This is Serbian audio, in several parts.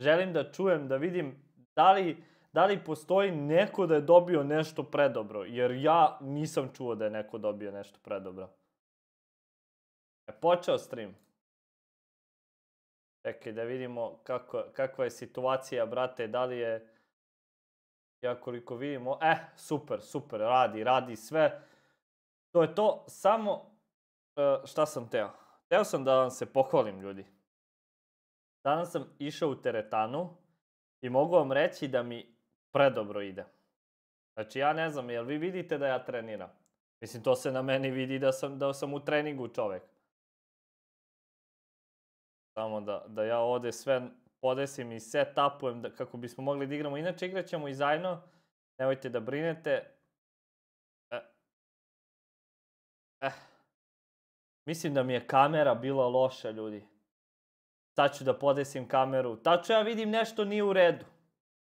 Želim da čujem, da vidim da li, da li postoji neko da je dobio nešto predobro, jer ja nisam čuo da je neko dobio nešto predobro. Je počeo stream. Čekaj da vidimo kako, kakva je situacija, brate, da li je... Ja koliko vidimo... Eh, super, super, radi, radi sve. To je to, samo... E, šta sam teo? Teo sam da vam se pohvalim, ljudi. Danas sam išao u teretanu i mogu vam reći da mi predobro ide. Znači ja ne znam, jel vi vidite da ja treniram? Mislim, to se na meni vidi da sam, da sam u treningu čovek. Samo da, da ja ovde sve podesim i setupujem da, kako bismo mogli da igramo. Inače igraćemo i zajedno, nemojte da brinete. Eh. Eh. Mislim da mi je kamera bila loša, ljudi sad ću da podesim kameru, tačno ja vidim nešto nije u redu.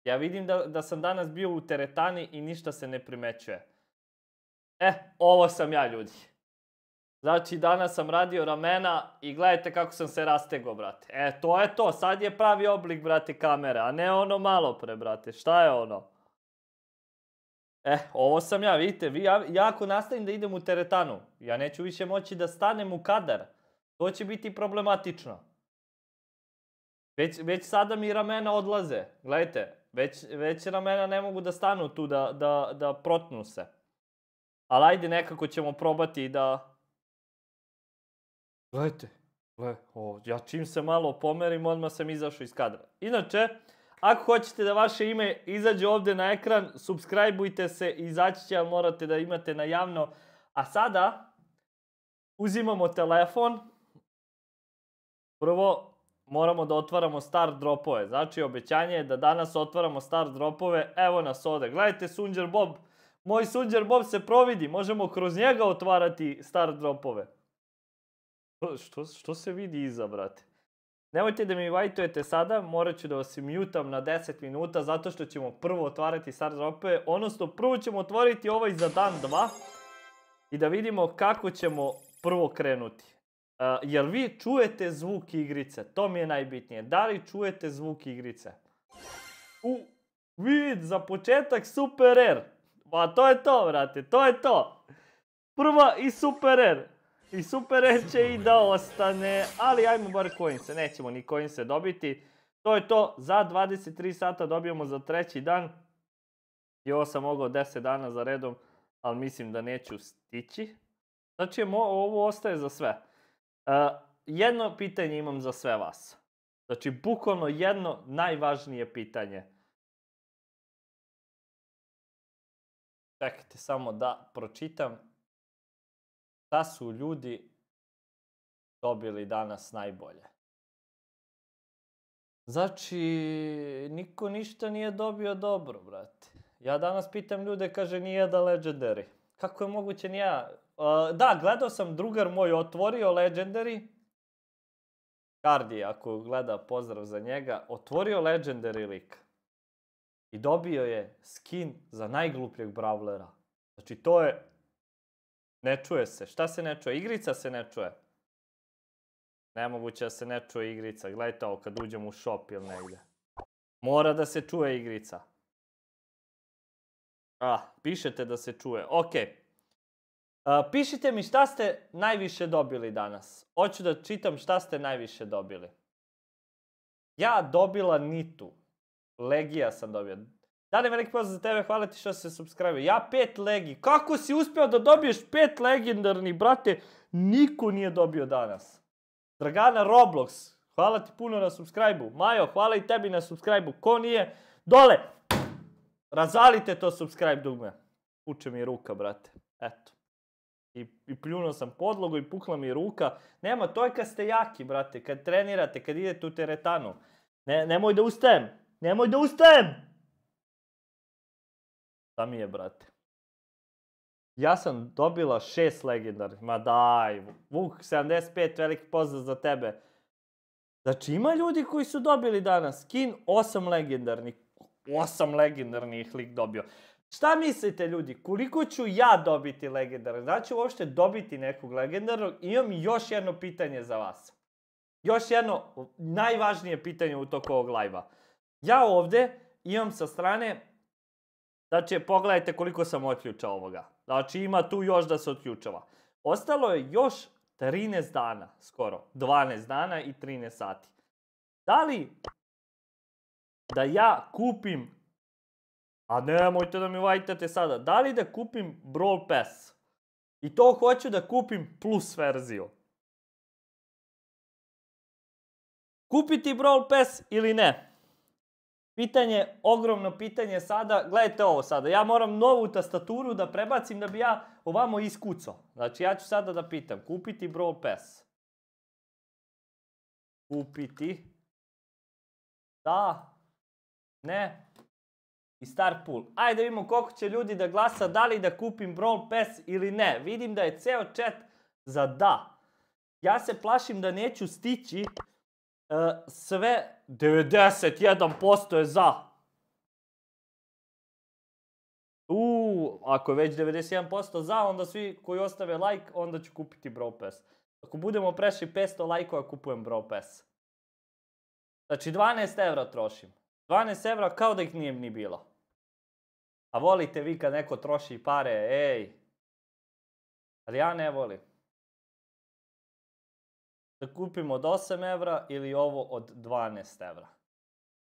Ja vidim da, da sam danas bio u teretani i ništa se ne primećuje. E, ovo sam ja, ljudi. Znači, danas sam radio ramena i gledajte kako sam se rastegao, brate. E, to je to, sad je pravi oblik, brate, kamere, a ne ono malo pre, brate. Šta je ono? E, ovo sam ja, vidite, vi, ja, ja ako nastavim da idem u teretanu, ja neću više moći da stanem u kadar. To će biti problematično. Već, već sada mi ramena odlaze. Gledajte, već, već ramena ne mogu da stanu tu, da, da, da protnu se. Ali ajde, nekako ćemo probati da... Gledajte, gle, o, ja čim se malo pomerim, odmah sam izašao iz kadra. Inače, ako hoćete da vaše ime izađe ovde na ekran, subscribeujte se, izaći će, morate da imate na javno. A sada, uzimamo telefon. Prvo, moramo da otvaramo star dropove. Znači, obećanje je da danas otvaramo star dropove. Evo nas ovde. Gledajte Sunđer Bob. Moj Sunđer Bob se providi. Možemo kroz njega otvarati star dropove. Što, što se vidi iza, brate? Nemojte da mi vajtujete sada, morat ću da vas mutam na 10 minuta zato što ćemo prvo otvarati star dropove, odnosno prvo ćemo otvoriti ovaj za dan 2 i da vidimo kako ćemo prvo krenuti. Uh, jel vi čujete zvuk igrice? To mi je najbitnije. Da li čujete zvuk igrice? U, vid, za početak Super R. Pa to je to, vrate, to je to. Prva i Super R. I Super R će i da ostane, ali ajmo bar coinse, nećemo ni coinse dobiti. To je to, za 23 sata dobijemo za treći dan. I ovo sam mogao 10 dana za redom, ali mislim da neću stići. Znači ovo ostaje za sve. Uh, jedno pitanje imam za sve vas. Znači, bukvalno jedno najvažnije pitanje. Čekajte samo da pročitam. Šta su ljudi dobili danas najbolje? Znači, niko ništa nije dobio dobro, brate. Ja danas pitam ljude, kaže, nije da legendary. Kako je moguće, nije Uh, da, gledao sam drugar moj otvorio Legendary. Gardi, ako gleda, pozdrav za njega. Otvorio Legendary lik. I dobio je skin za najglupljeg Brawlera. Znači, to je... Ne čuje se. Šta se ne čuje? Igrica se ne čuje. Nemoguće da se ne čuje igrica. Gledajte ovo kad uđem u shop ili negde. Mora da se čuje igrica. Ah, pišete da se čuje. Okej. Okay pišite mi šta ste najviše dobili danas. Hoću da čitam šta ste najviše dobili. Ja dobila Nitu. Legija sam dobio. Dane veliki pozdrav za tebe, hvala ti što se subscribe. Ja pet legi. Kako si uspeo da dobiješ pet legendarni, brate? Niko nije dobio danas. Dragana Roblox, hvala ti puno na subscribe-u. Majo, hvala i tebi na subscribe-u. Ko nije, dole! Razalite to subscribe dugme. Uče mi ruka, brate. Eto. I, I pljunuo sam podlogu i pukla mi ruka. Nema, to je kad ste jaki, brate. Kad trenirate, kad idete u teretanu. Ne, nemoj da ustajem. Nemoj da ustajem! Šta mi je, brate? Ja sam dobila šest legendarnih. Ma daj, Vuk 75, veliki pozdrav za tebe. Znači, ima ljudi koji su dobili danas skin, osam legendarnih. Osam legendarnih lik dobio. Šta mislite ljudi, koliko ću ja dobiti legendarnog? Znači uopšte dobiti nekog legendarnog? Imam još jedno pitanje za vas. Još jedno najvažnije pitanje u toku ovog live-a. Ja ovde imam sa strane, znači pogledajte koliko sam otključao ovoga. Znači ima tu još da se otključava. Ostalo je još 13 dana, skoro. 12 dana i 13 sati. Da li da ja kupim A nemojte da mi vajtate sada. Da li da kupim Brawl Pass? I to hoću da kupim plus verziju. Kupiti Brawl Pass ili ne? Pitanje, ogromno pitanje sada. Gledajte ovo sada. Ja moram novu tastaturu da prebacim da bi ja ovamo iskucao. Znači ja ću sada da pitam. Kupiti Brawl Pass. Kupiti. Da. Ne i Pool. Ajde da vidimo koliko će ljudi da glasa, da li da kupim Brawl Pass ili ne. Vidim da je ceo chat za da. Ja se plašim da neću stići e, sve 91% je za. Uuu, ako je već 91% za, onda svi koji ostave like, onda ću kupiti Brawl Pass. Ako budemo prešli 500 lajkova, kupujem Brawl Pass. Znači 12 evra trošim. 12 evra kao da ih nije ni bilo. A volite vi kad neko troši pare, ej. Ali ja ne volim. Da kupim od 8 evra ili ovo od 12 evra.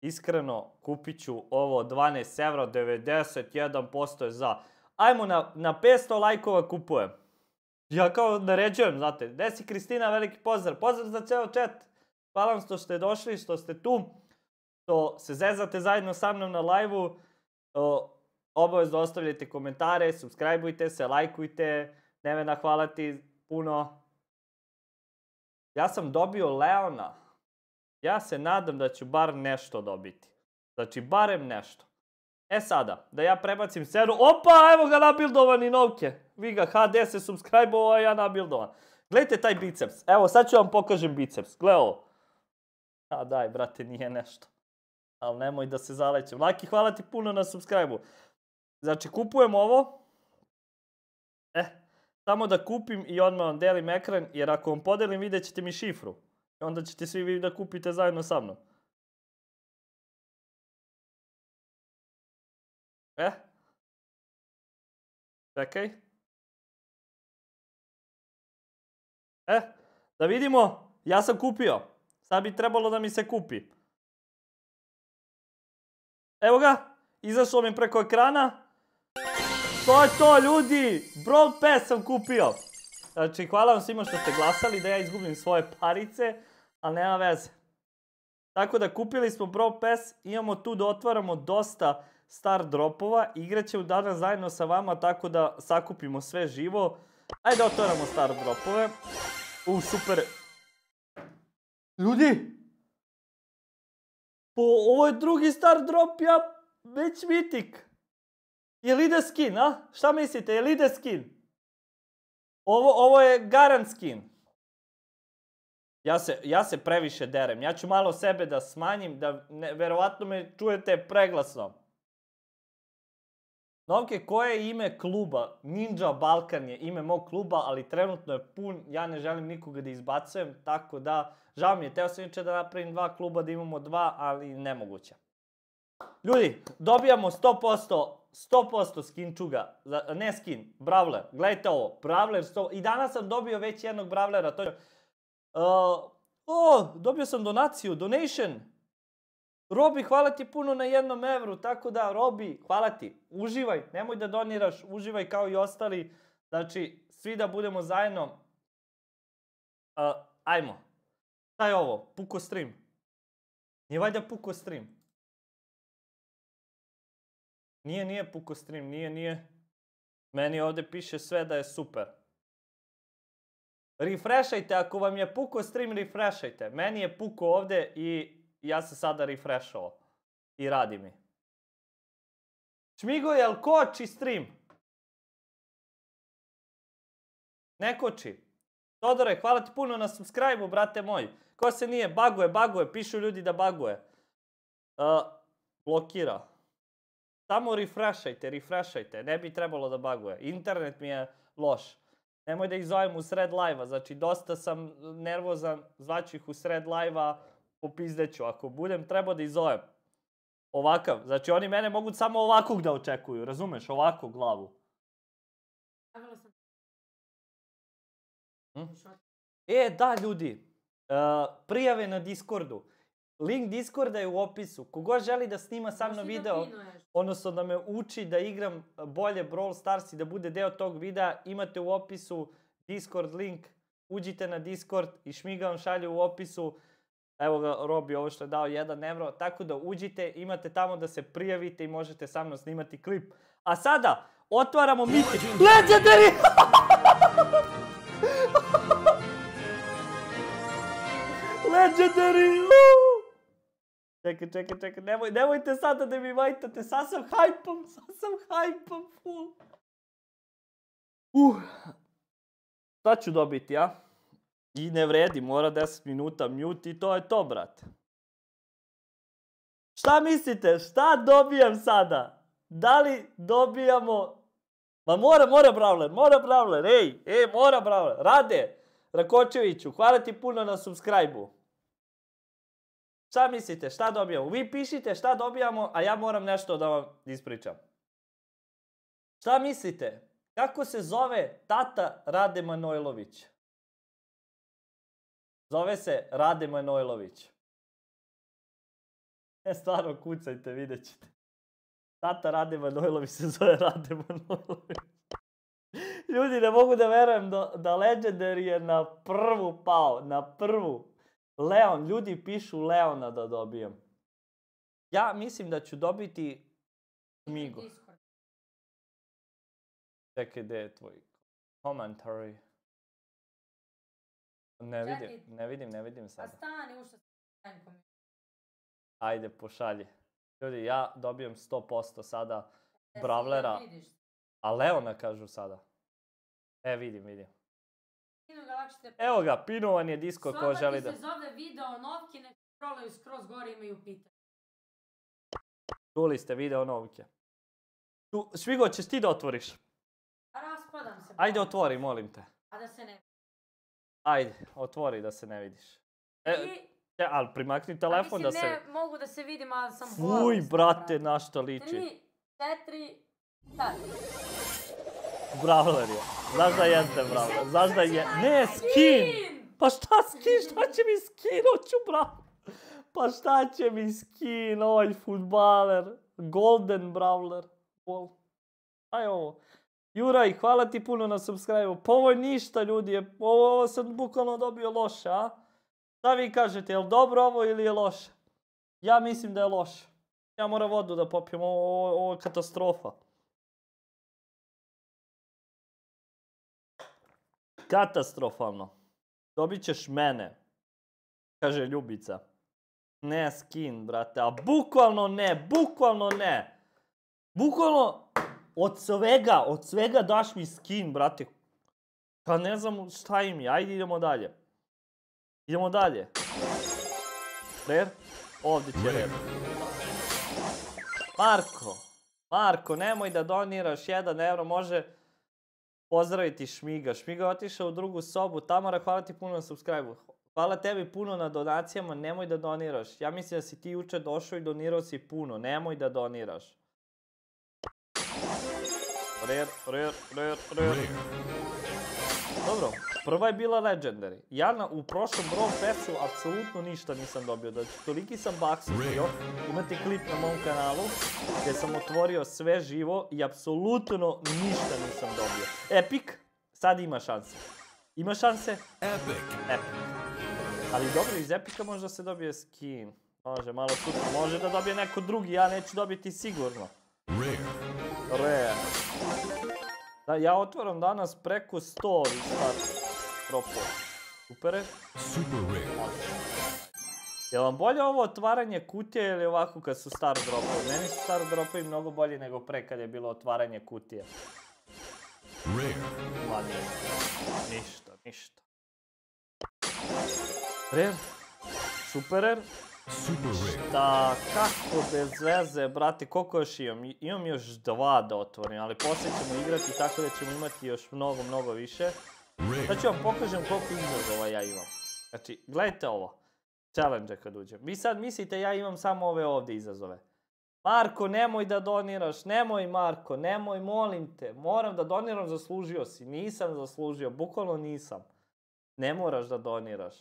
Iskreno, kupit ću ovo od 12 evra, 91% je za. Ajmo na, na 500 lajkova kupujem. Ja kao naređujem, znate. Gde si Kristina, veliki pozdrav. Pozdrav za ceo chat. Hvala vam što ste došli, što ste tu. Što se zezate zajedno sa mnom na lajvu obavezno ostavljajte komentare, subscribeujte se, lajkujte. Nevena, hvala ti puno. Ja sam dobio Leona. Ja se nadam da ću bar nešto dobiti. Znači, barem nešto. E sada, da ja prebacim seru. Opa, evo ga nabildovani novke. Vi ga HD se subscribe a ja nabildovan. Gledajte taj biceps. Evo, sad ću vam pokažem biceps. Gle ovo. A daj, brate, nije nešto. Ali nemoj da se zalećem. Laki, hvala ti puno na subscribe-u. Znači, kupujem ovo. E, samo da kupim i odmah vam delim ekran, jer ako vam podelim vidjet ćete mi šifru. I onda ćete svi vi da kupite zajedno sa mnom. E? Čekaj. E, da vidimo, ja sam kupio. Sad bi trebalo da mi se kupi. Evo ga, izašlo mi preko ekrana, To je to, ljudi! Brawl Pass sam kupio! Znači, hvala vam svima što ste glasali da ja izgubim svoje parice, ali nema veze. Tako da kupili smo Brawl Pass, imamo tu da otvaramo dosta star dropova. Igrat ću danas zajedno sa vama tako da sakupimo sve živo. Ajde da otvaramo star dropove. U, super. Ljudi! Po, ovo je drugi star drop, ja već mitik. Jel ide skin, a? Šta mislite, jel ide skin? Ovo, ovo je garant skin. Ja se, ja se previše derem. Ja ću malo sebe da smanjim, da ne, verovatno me čujete preglasno. Novke, koje je ime kluba? Ninja Balkan je ime mog kluba, ali trenutno je pun, ja ne želim nikoga da izbacujem, tako da, žao mi je, teo sam da napravim dva kluba, da imamo dva, ali nemoguće. Ljudi, dobijamo 100% 100% skinčuga, čuga, ne skin, bravler, gledajte ovo, bravler 100, i danas sam dobio već jednog bravlera, to je, uh, o, dobio sam donaciju, donation, Robi, hvala ti puno na jednom evru, tako da, Robi, hvala ti, uživaj, nemoj da doniraš, uživaj kao i ostali, znači, svi da budemo zajedno, uh, ajmo, šta je ovo, puko stream, nije valjda puko stream, Nije, nije puko stream, nije, nije. Meni ovde piše sve da je super. Refreshajte, ako vam je puko stream, refreshajte. Meni je puko ovde i ja se sada refreshao. I radi mi. Šmigo, jel koči stream? Ne koči. Todore, hvala ti puno na subscribe-u, brate moj. Ko se nije, baguje, baguje, pišu ljudi da baguje. Uh, blokira. Samo refreshajte, refreshajte, ne bi trebalo da baguje. Internet mi je loš. Nemoj da ih zovem u sred live znači dosta sam nervozan, zvaću ih u sred live-a, popizdeću. Ako budem, treba da ih zovem. Ovakav, znači oni mene mogu samo ovakog da očekuju, razumeš, ovakvu glavu. Hm? E, da ljudi, uh, prijave na Discordu. Link Discorda je u opisu. Kogo želi da snima sa mnom da video, odnosno da me uči da igram bolje Brawl Stars i da bude deo tog videa, imate u opisu Discord link, uđite na Discord i šmiga vam šalje u opisu. Evo ga, Robi, ovo što je dao 1 evro. Tako da uđite, imate tamo da se prijavite i možete sa mnom snimati klip. A sada, otvaramo miti. Legendary! Legendary! Legendary! Čekaj, čekaj, čekaj, nemoj, nemojte sada da mi vajtate, sad sam hajpom, sad sam hajpom, full. Uh, šta ću dobiti, a? I ne vredi, mora 10 minuta mute i to je to, brate. Šta mislite, šta dobijam sada? Da li dobijamo... Ma mora, mora Brawler, mora Brawler, ej, ej, mora Brawler, Rade, Rakočeviću, hvala ti puno na subscribe-u. Šta mislite, šta dobijamo? Vi pišite šta dobijamo, a ja moram nešto da vam ispričam. Šta mislite? Kako se zove tata Rade Manojlović? Zove se Rade Manojlović. E, stvarno kucajte, vidjet ćete. Tata Rade Manojlović se zove Rade Manojlović. Ljudi, ne mogu da verujem da, da Legendary je na prvu pao, na prvu. Leon, ljudi pišu Leona da dobijem. Ja mislim da ću dobiti Migo. Čekaj, gde je tvoj commentary? Ne vidim, ne vidim, ne vidim sada. A stani ušto Ajde, pošalji. Ljudi, ja dobijem 100% sada e, Bravlera, a Leona kažu sada. E, vidim, vidim. Evo ga, pinovan je disko ko želi da... se zove video novke, ne prolaju skroz gore imaju pitanje. Čuli ste video novke. Tu, Švigo, ćeš ti da otvoriš? Pa raspadam se. Ajde, pa. otvori, molim te. A da se ne Ajde, otvori da se ne vidiš. E, I... E, ali primakni telefon da se... ne mogu da se vidim, ali sam... Fuj, brate, na što liči. Tri, četiri, sad. Brawler je. Znaš da jeste, bravo. Znaš da je... Ne, skin! Pa šta skin? Šta će mi skin? Oću, bravo. Pa šta će mi skin? Ovaj futbaler. Golden brawler. Bol. Aj ovo. Juraj, hvala ti puno na subscribe-u. Pa ovo je ništa, ljudi. Ovo, ovo sam bukvalno dobio loše, a? Šta vi kažete, je li dobro ovo ili je loše? Ja mislim da je loše. Ja moram vodu da popijem, ovo, ovo, ovo je katastrofa. Katastrofalno. Dobit ćeš mene. Kaže Ljubica. Ne skin, brate. A bukvalno ne, bukvalno ne. Bukvalno od svega, od svega daš mi skin, brate. Pa ne znam šta im je. Ajde idemo dalje. Idemo dalje. Rer. Ovdje će rer. Marko. Marko, nemoj da doniraš jedan euro, može pozdraviti Šmiga. Šmiga je otišao u drugu sobu. Tamara, hvala ti puno na subscribe-u. Hvala tebi puno na donacijama, nemoj da doniraš. Ja mislim da si ti juče došao i donirao si puno, nemoj da doniraš. Rer, rer, rer, rer. Dobro, Prva je bila Legendary. Ja na, u prošlom Brawl Passu apsolutno ništa nisam dobio. Znači, toliki sam baksio. Imate klip na mom kanalu gde sam otvorio sve živo i apsolutno ništa nisam dobio. Epic, sad ima šanse. Ima šanse? Epic. Epic. Ali dobro, iz Epica možda se dobije skin. Može, malo sutra. Može da dobije neko drugi, ja neću dobiti sigurno. Rare. Rare. Da, ja otvaram danas preko 100 ovih stvari. Akropol. Super je. Super Rig. Je vam bolje ovo otvaranje kutije ili ovako kad su star dropovi? Meni su star dropovi mnogo bolji nego pre kad je bilo otvaranje kutije. Rare. Mladije. Ništa, ništa. Rare. Super rare. Super rare. Šta, da, kako bez veze, brate, koliko još imam? Imam još dva da otvorim, ali poslije ćemo igrati tako da ćemo imati još mnogo, mnogo više. Sad ću vam pokažem koliko izazova ja imam. Znači, gledajte ovo. Challenge kad uđem. Vi sad mislite ja imam samo ove ovde izazove. Marko, nemoj da doniraš, nemoj Marko, nemoj, molim te. Moram da doniram, zaslužio si. Nisam zaslužio, bukvalno nisam. Ne moraš da doniraš.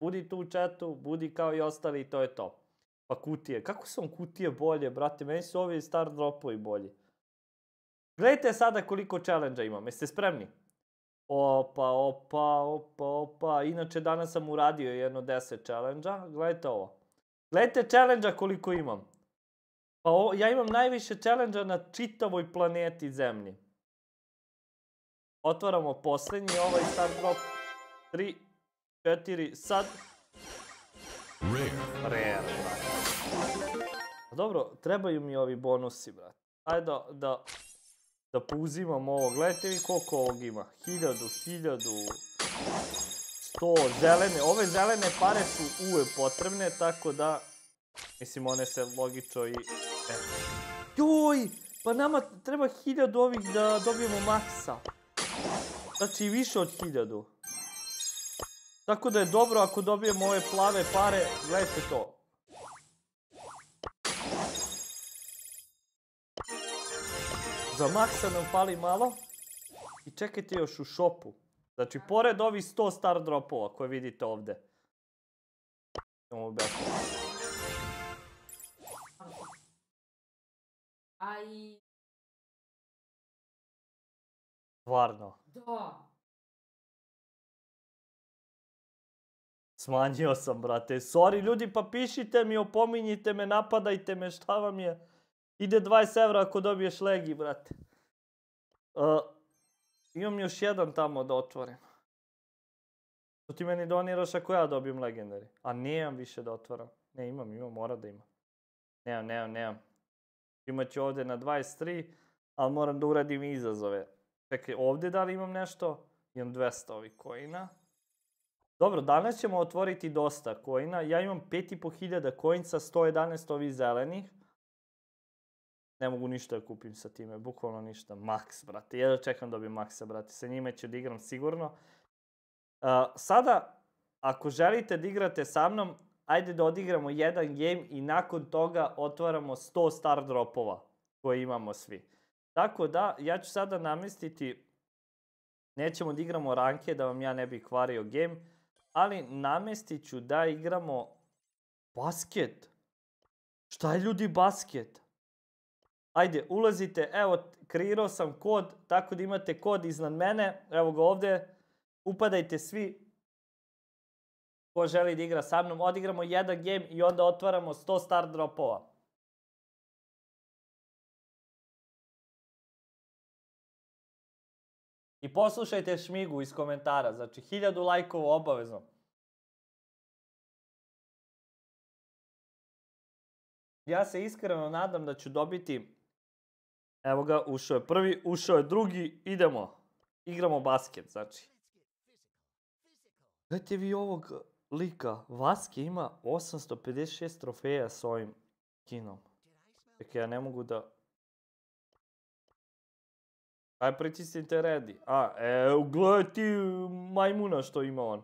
Budi tu u četu, budi kao i ostali i to je to. Pa kutije, kako su vam kutije bolje, brate? Meni su ovi star dropovi bolji. Gledajte sada koliko challenge-a imam. Jeste spremni? Opa, opa, opa, opa. Inače, danas sam uradio jedno 10 challenge-a. Gledajte ovo. Gledajte challenge-a koliko imam. Pa o, ja imam najviše challenge-a na čitavoj planeti Zemlji. Otvaramo poslednji ovaj start drop. 3, 4, sad. Rare. Rare, brate. Da. Pa dobro, trebaju mi ovi bonusi, brate. Ajde da, da da pouzimam ovo. Gledajte vi koliko ovog ima. Hiljadu, hiljadu... Sto zelene. Ove zelene pare su uve potrebne, tako da... Mislim, one se logično i... E. Joj! Pa nama treba hiljadu ovih da dobijemo maksa. Znači, više od hiljadu. Tako da je dobro ako dobijemo ove plave pare. Gledajte to. Za maksa nam fali malo. I čekajte još u šopu. Znači, pored ovih 100 star dropova koje vidite ovde. Imamo besmano. A i... Stvarno. Da. Smanjio sam, brate. Sorry, ljudi, pa pišite mi, opominjite me, napadajte me, šta vam je? Ide 20 evra ako dobiješ legi, brate. Uh, imam još jedan tamo da otvorim. Što ti meni doniraš ako ja dobijem legendari. A nemam više da otvaram. Ne, imam, imam, mora da ima. Nemam, nemam, nemam. Imaću ovde na 23, ali moram da uradim izazove. Čekaj, ovde da li imam nešto? Imam 200 ovih kojina. Dobro, danas ćemo otvoriti dosta kojina. Ja imam 5500 kojinca, 111 ovih zelenih ne mogu ništa da kupim sa time, bukvalno ništa. Max, brate, jedva čekam da bi Maxa, brate, sa njime ću da igram sigurno. Uh, sada, ako želite da igrate sa mnom, ajde da odigramo jedan game i nakon toga otvaramo 100 star dropova koje imamo svi. Tako da, ja ću sada namestiti, nećemo da igramo ranke da vam ja ne bih kvario game, ali namestit ću da igramo basket. Šta je ljudi basket? Ajde, ulazite, evo, kreirao sam kod, tako da imate kod iznad mene, evo ga ovde, upadajte svi ko želi da igra sa mnom, odigramo jedan game i onda otvaramo 100 star dropova. I poslušajte šmigu iz komentara, znači 1000 lajkova obavezno. Ja se iskreno nadam da ću dobiti Evo ga, ušao je prvi, ušao je drugi, idemo. Igramo basket, znači. Gledajte vi ovog lika, Vaske ima 856 trofeja s ovim kinom. Čekaj, ja ne mogu da... Aj pritisnite ready. A, e, gledaj ti majmuna što ima on.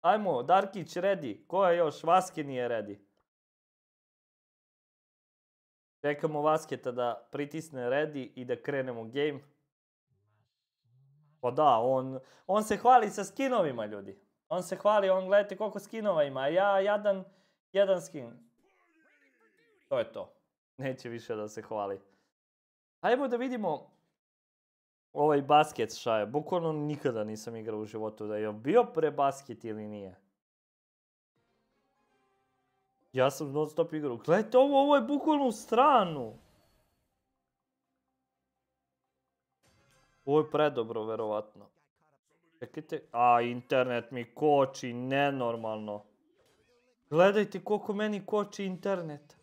Ajmo, Darkić ready. Ko je još? Vaske nije ready. Čekamo Vasketa da pritisne ready i da krenemo game. Pa da, on, on se hvali sa skinovima, ljudi. On se hvali, on gledajte koliko skinova ima. Ja, jadan, jedan skin. To je to. Neće više da se hvali. Ajmo da vidimo ovaj basket šaje. je. Bukvalno nikada nisam igrao u životu da je bio pre basket ili nije. Ja sam non stop igrao. Gledajte ovo, ovo je bukvalno u stranu. Ovo je predobro, verovatno. Čekajte, a internet mi koči, nenormalno. Gledajte koliko meni koči internet.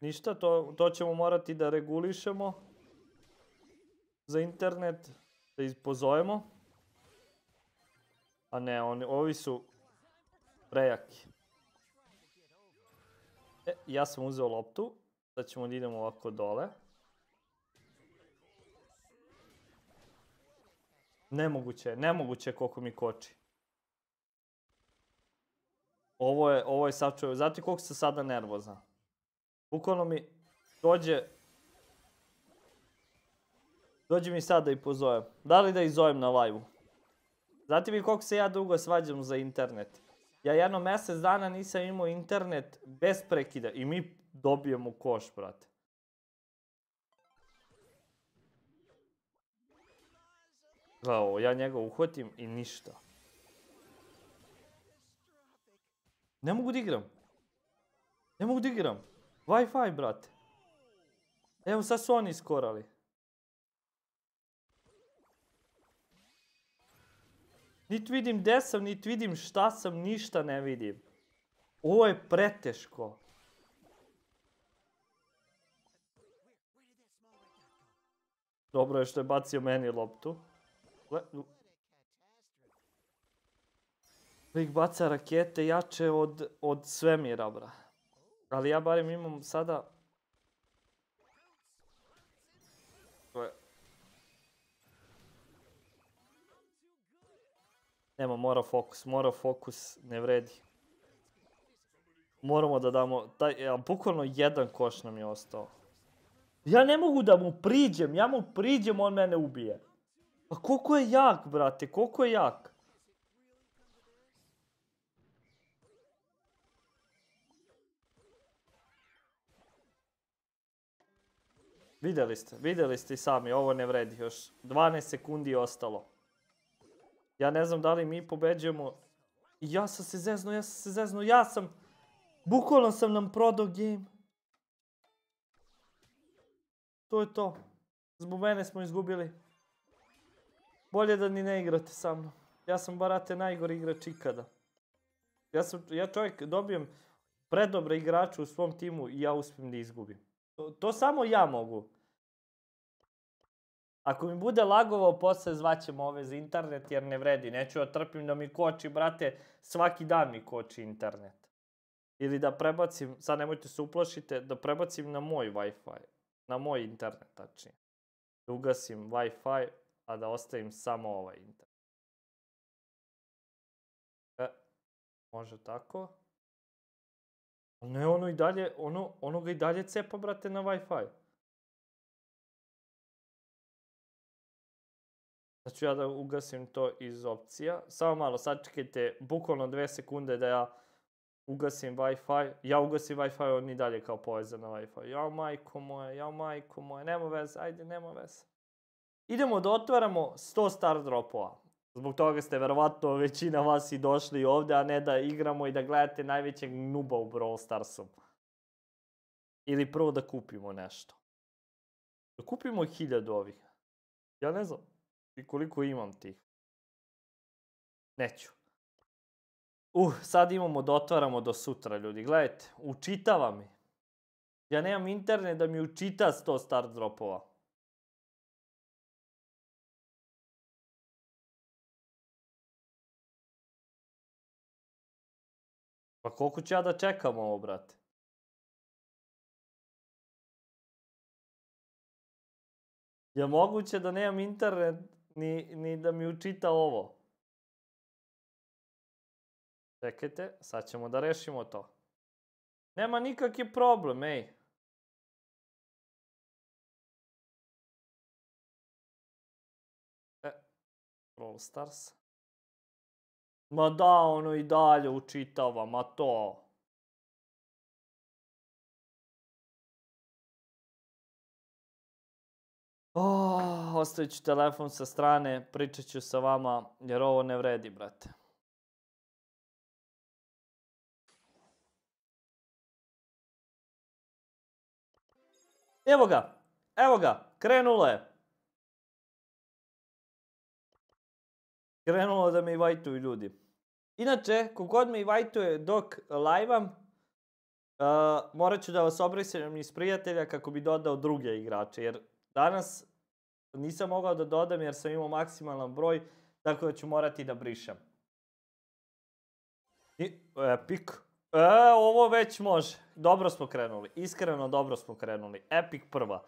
Ništa, to, to ćemo morati da regulišemo za internet, da izpozovemo. A ne, oni, ovi su prejaki. E, ja sam uzeo loptu. Sad ćemo da idemo ovako dole. Nemoguće je, nemoguće je koliko mi koči. Ovo je, ovo je sad čuo. Znate koliko sam sada nervozan? Bukvalno mi dođe... Dođe mi sada da i pozovem. Da li da ih zovem na live Znate mi koliko se ja dugo svađam za internet? Ja jedno mesec dana nisam imao internet bez prekida i mi dobijemo koš, brate. Gledaj ja njega uhvatim i ništa. Ne mogu da igram. Ne mogu da igram. Wi-Fi, brate. Evo, sad su oni skorali. Niti vidim gde sam, niti vidim šta sam, ništa ne vidim. Ovo je preteško. Dobro je što je bacio meni loptu. Lik da baca rakete jače od, od svemira, bra. Ali ja barem imam sada Nema, mora fokus, mora fokus, ne vredi. Moramo da damo, taj, a bukvalno jedan koš nam je ostao. Ja ne mogu da mu priđem, ja mu priđem, on mene ubije. Pa koliko je jak, brate, koliko je jak? Videli ste, videli ste i sami, ovo ne vredi još. 12 sekundi je ostalo. Ja ne znam da li mi pobeđujemo. ja sam se zezno, ja sam se zezno, ja sam... Bukvalno sam nam prodao game. To je to. Zbog mene smo izgubili. Bolje da ni ne igrate sa mnom. Ja sam barate najgori igrač ikada. Ja, sam, ja čovjek dobijem predobre igrače u svom timu i ja uspijem da izgubim. To, to samo ja mogu. Ako mi bude lagovao, posle zvaćemo ove za internet, jer ne vredi. Neću da trpim da mi koči, brate, svaki dan mi koči internet. Ili da prebacim, sad nemojte se uplašite, da prebacim na moj Wi-Fi. Na moj internet, tačnije. Da ugasim Wi-Fi, a da ostavim samo ovaj internet. E, može tako. Ne, ono i dalje, ono, ono ga i dalje cepa, brate, na Wi-Fi. da ću ja da ugasim to iz opcija. Samo malo, sad čekajte, bukvalno dve sekunde da ja ugasim Wi-Fi. Ja ugasim Wi-Fi, on i dalje kao povezan na Wi-Fi. Jao majko moje, jao majko moje, nema veze, ajde, nema veze. Idemo da otvaramo 100 star dropova. Zbog toga ste verovatno većina vas i došli ovde, a ne da igramo i da gledate najvećeg nuba u Brawl Starsu. Ili prvo da kupimo nešto. Da kupimo hiljadu ovih. Ja ne znam. I koliko imam tih? Neću. Uh, sad imamo da otvaramo do sutra, ljudi. Gledajte, učitava mi. Ja nemam internet da mi učita 100 star dropova. Pa koliko ću ja da čekam ovo, brate? Je moguće da nemam internet ni, ni da mi učita ovo. Čekajte, sad ćemo da rešimo to. Nema nikakvi problem, ej. E, Brawl Stars. Ma da, ono i dalje učitava, ma to. Oh, ostavit ću telefon sa strane, pričat ću sa vama, jer ovo ne vredi, brate. Evo ga, evo ga, krenulo je. Krenulo da me invajtuju ljudi. Inače, kogod me invajtuje dok lajvam, uh, morat ću da vas obrisam iz prijatelja kako bi dodao druge igrače, jer Danas nisam mogao da dodam jer sam imao maksimalan broj, tako da ću morati da brišem. I, epic. E, ovo već može. Dobro smo krenuli. Iskreno dobro smo krenuli. Epic prva.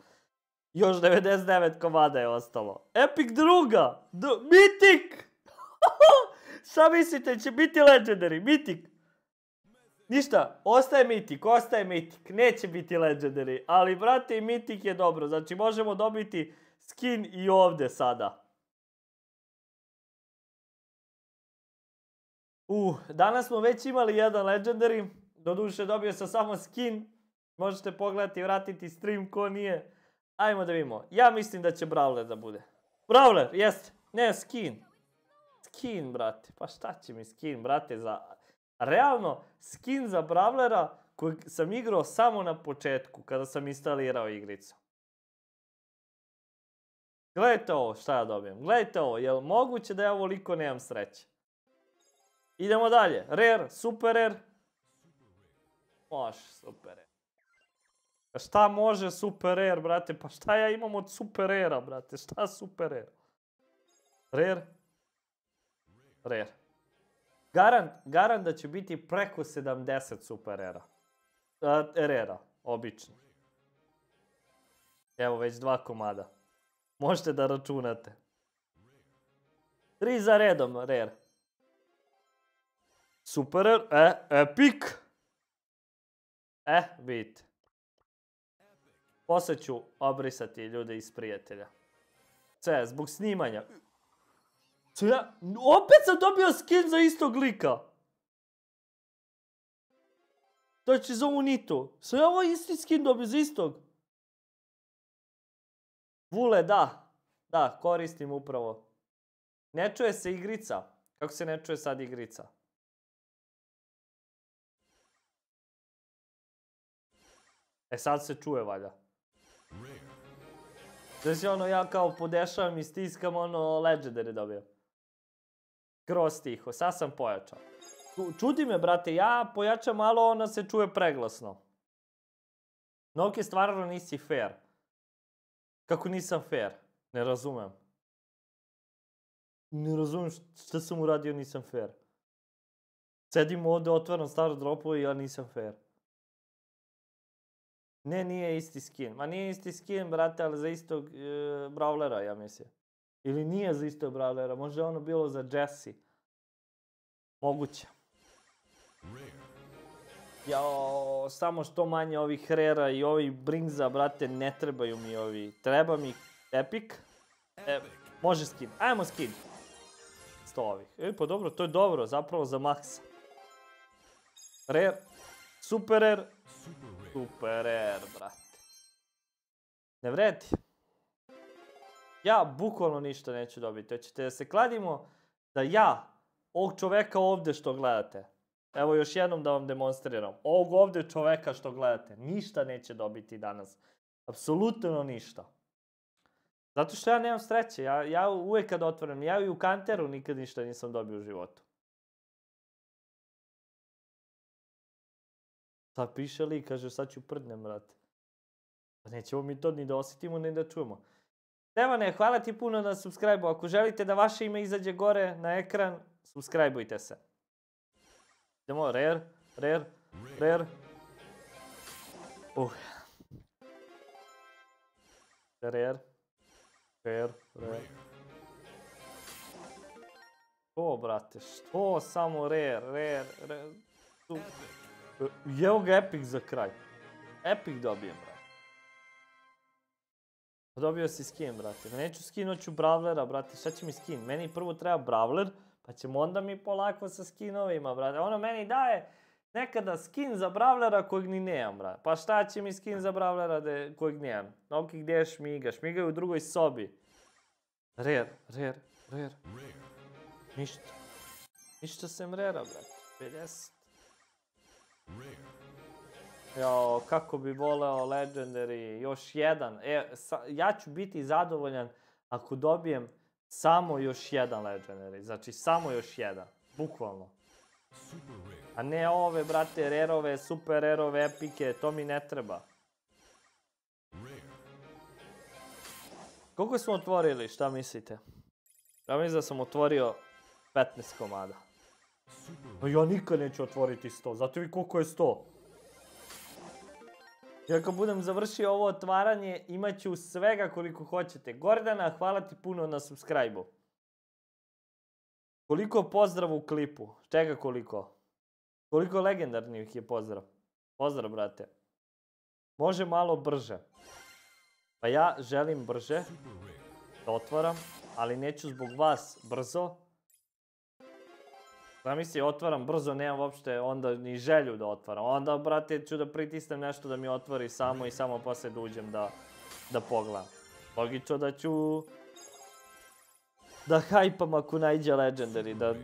Još 99 komada je ostalo. Epic druga! D Mitik! Šta mislite, će biti legendary? Mitik! Ništa, ostaje Mitik, ostaje Mitik, neće biti Legendary, ali brate i Mitik je dobro, znači možemo dobiti skin i ovde sada. Uh, danas smo već imali jedan Legendary, doduše dobio sam samo skin, možete pogledati i vratiti stream ko nije. Ajmo da vidimo, ja mislim da će Brawler da bude. Brawler, jeste, ne skin. Skin, brate, pa šta će mi skin, brate, za Realno, skin za Brawlera koji sam igrao samo na početku, kada sam instalirao igricu. Gledajte ovo šta ja dobijem. Gledajte ovo, jel moguće da ja ovoliko nemam sreće? Idemo dalje. Rare, super rare. Može, super rare. Šta može super rare, brate? Pa šta ja imam od super rare brate? Šta super rare? Rare. Rare. Garant, garant da će biti preko 70 super era. Uh, erera, obično. Evo već dva komada. Možete da računate. Tri za redom, rare. Super, e, epic. E, vidite. Posle ću obrisati ljude iz prijatelja. Sve, zbog snimanja. Co ja? Opet sam dobio skin za istog lika. To za ovu Nitu. Sam ja ovaj isti skin dobio za istog. Vule, da. Da, koristim upravo. Ne čuje se igrica. Kako se ne čuje sad igrica? E sad se čuje valjda. Znači ono ja kao podešavam i stiskam ono Legendary dobio. Skroz tiho, sad sam pojačao. Čudi me, brate, ja pojačam malo, ona se čuje preglasno. Noke, stvarno nisi fair. Kako nisam fair? Ne razumem. Ne razumem šta sam uradio, nisam fair. Sedim ovde, otvaram staro dropovo i ja nisam fair. Ne, nije isti skin. Ma nije isti skin, brate, ali za istog e, brawlera, ja mislim. Ili nije za istog brawlera, možda je ono bilo za Jesse. Moguće. Jao, samo što manje ovih rera i ovih bringza, brate, ne trebaju mi ovi. Treba mi epic. E, može skin. Ajmo skin. Sto ovih. E, pa dobro, to je dobro, zapravo za maksa. Rare. Super rare. Super rare, brate. Ne vredi ja bukvalno ništa neću dobiti. Hoćete znači, da se kladimo da ja, ovog čoveka ovde što gledate, evo još jednom da vam demonstriram, ovog ovde čoveka što gledate, ništa neće dobiti danas. Apsolutno ništa. Zato što ja nemam sreće, ja, ja uvek kad otvorem, ja i u kanteru nikad ništa nisam dobio u životu. Sad piše li, kaže, sad ću prdnem, brate. Pa nećemo mi to ni da osetimo, ni da čujemo. Stevane, hvala ti puno na subscribe-u. Ako želite da vaše ime izađe gore na ekran, subscribe-ujte se. Idemo, rare, rare, rare. Uh. Rare, rare, rare. Što, brate, što samo rare, rare, rare. Evo ga Epic za kraj. Epic dobijem, brate. Pa dobio si skin, brate. Neću skin, hoću Bravlera, brate. Šta će mi skin? Meni prvo treba Bravler, pa ćemo onda mi polako sa skinovima, brate. Ono meni daje nekada skin za Bravlera kojeg ni nemam, brate. Pa šta će mi skin za Bravlera de, kojeg nemam? Ok, gdje je Šmiga? Šmiga je u drugoj sobi. Rare, rare, rare. Ništa. Ništa sem rara, brate. 50. Rare. Jo, kako bi voleo Legendary, još jedan. E, sa, ja ću biti zadovoljan ako dobijem samo još jedan Legendary. Znači, samo još jedan. Bukvalno. A ne ove, brate, rerove, super rerove, epike, to mi ne treba. Koliko smo otvorili, šta mislite? Ja mislim da sam otvorio 15 komada. Pa ja nikad neću otvoriti 100, zato vi koliko je 100? I ako budem završio ovo otvaranje, imaću svega koliko hoćete. Gordana, hvala ti puno na subscribe-u. Koliko pozdrav u klipu? Čega koliko? Koliko legendarnih je pozdrav? Pozdrav, brate. Može malo brže. Pa ja želim brže. Da otvaram, ali neću zbog vas brzo. Zamisli, otvaram brzo, nemam uopšte onda ni želju da otvaram. Onda, brate, ću da pritisnem nešto da mi otvori samo i samo posle da uđem da, da pogledam. Logično da ću da hajpam ako najđe Legendary, da,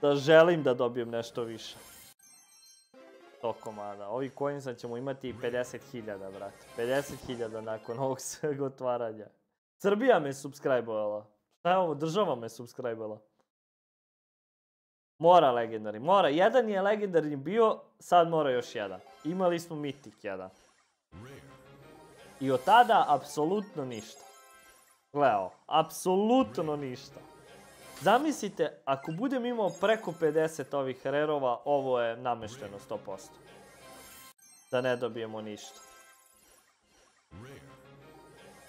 da želim da dobijem nešto više. To komada. Ovi coinsa ćemo imati 50.000, brate. 50.000 nakon ovog svega otvaranja. Srbija me subscribe-ovala. Šta je ovo? Država me subscribe-ovala. Mora legendarni, mora. Jedan je legendarni bio, sad mora još jedan. Imali smo mitik jedan. I od tada, apsolutno ništa. Gle apsolutno ništa. Zamislite, ako budem imao preko 50 ovih rerova, ovo je namešteno 100%. Da ne dobijemo ništa.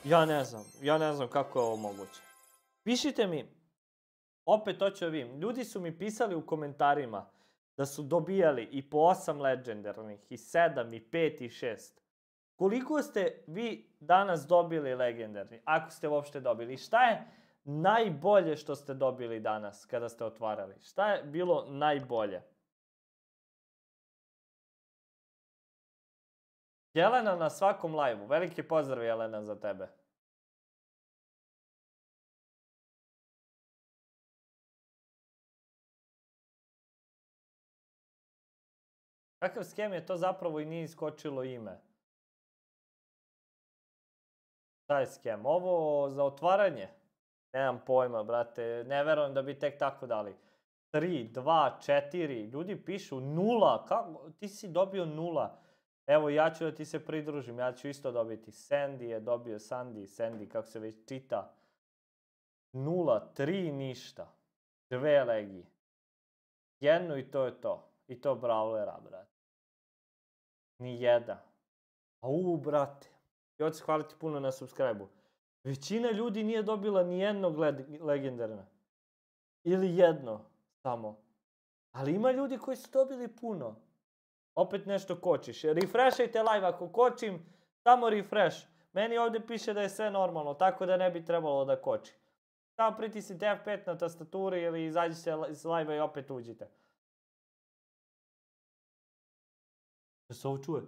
Ja ne znam, ja ne znam kako je ovo moguće. Pišite mi opet to ću ovim. Ljudi su mi pisali u komentarima da su dobijali i po 8 legendarnih, i 7, i 5, i 6. Koliko ste vi danas dobili legendarni, ako ste uopšte dobili? Šta je najbolje što ste dobili danas kada ste otvarali? Šta je bilo najbolje? Jelena na svakom live Veliki pozdrav Jelena za tebe. Kakav skem je to zapravo i nije iskočilo ime? Šta je skem? Ovo za otvaranje? Nemam pojma, brate. Ne verujem da bi tek tako dali. 3, 2, 4, ljudi pišu nula, kako, ti si dobio nula. Evo, ja ću da ti se pridružim, ja ću isto dobiti. Sandy je dobio Sandy, Sandy, kako se već čita. Nula, tri, ništa. Dve legi. Jednu i to je to. I to brawlera, brate. Ni jedan. A u, brate. I hoće hvaliti puno na subscribe-u. Većina ljudi nije dobila ni jednog leg legendarna. Ili jedno samo. Ali ima ljudi koji su dobili puno. Opet nešto kočiš. Refreshajte live ako kočim, samo refresh. Meni ovdje piše da je sve normalno, tako da ne bi trebalo da koči. Samo pritisnite F5 na tastaturi ili izađite iz live a i opet uđite. se ovo čuje?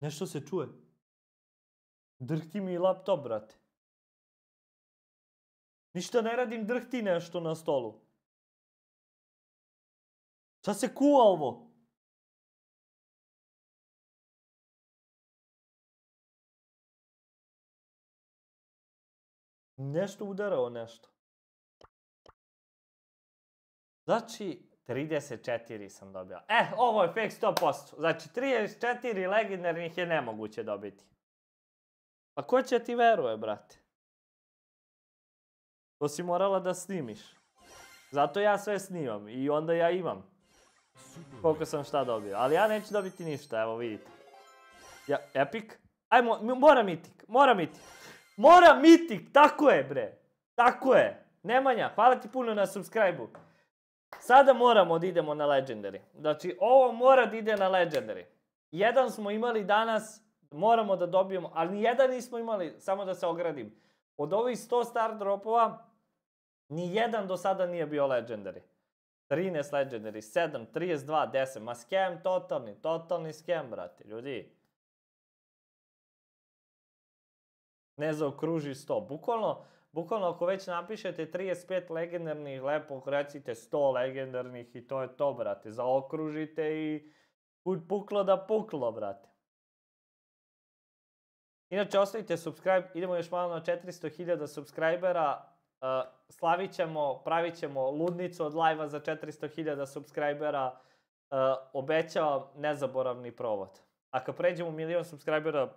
Nešto se čuje. Drhti mi laptop, brate. Ništa ne radim, drhti nešto na stolu. Šta se kuva ovo? Nešto udara o nešto. Znači, 34 sam dobio. E, ovo je fake 100%. Znači, 34 legendarnih je nemoguće dobiti. Pa ko će ti veruje, brate? To si morala da snimiš. Zato ja sve snimam i onda ja imam. Koliko sam šta dobio. Ali ja neću dobiti ništa, evo vidite. Ja, epic? Ajmo, mora mitik, mora mitik. Mora mitik, tako je bre. Tako je. Nemanja, hvala ti puno na subscribe-u. Sada moramo da idemo na Legendary. Znači, ovo mora da ide na Legendary. Jedan smo imali danas, moramo da dobijemo, ali ni jedan nismo imali, samo da se ogradim. Od ovih 100 star dropova, ni jedan do sada nije bio Legendary. 13 Legendary, 7, 32, 10. Ma scam totalni, totalni scam, brate, ljudi. Ne zaokruži 100. Bukvalno, Bukvalno ako već napišete 35 legendarnih, lepo recite 100 legendarnih i to je to, brate. Zaokružite i puklo da puklo, brate. Inače, ostavite subscribe, idemo još malo na 400.000 subscribera. Uh, slavit ćemo, pravit ćemo ludnicu od live za 400.000 subscribera. Uh, obećavam nezaboravni provod. A kad pređemo milion subscribera,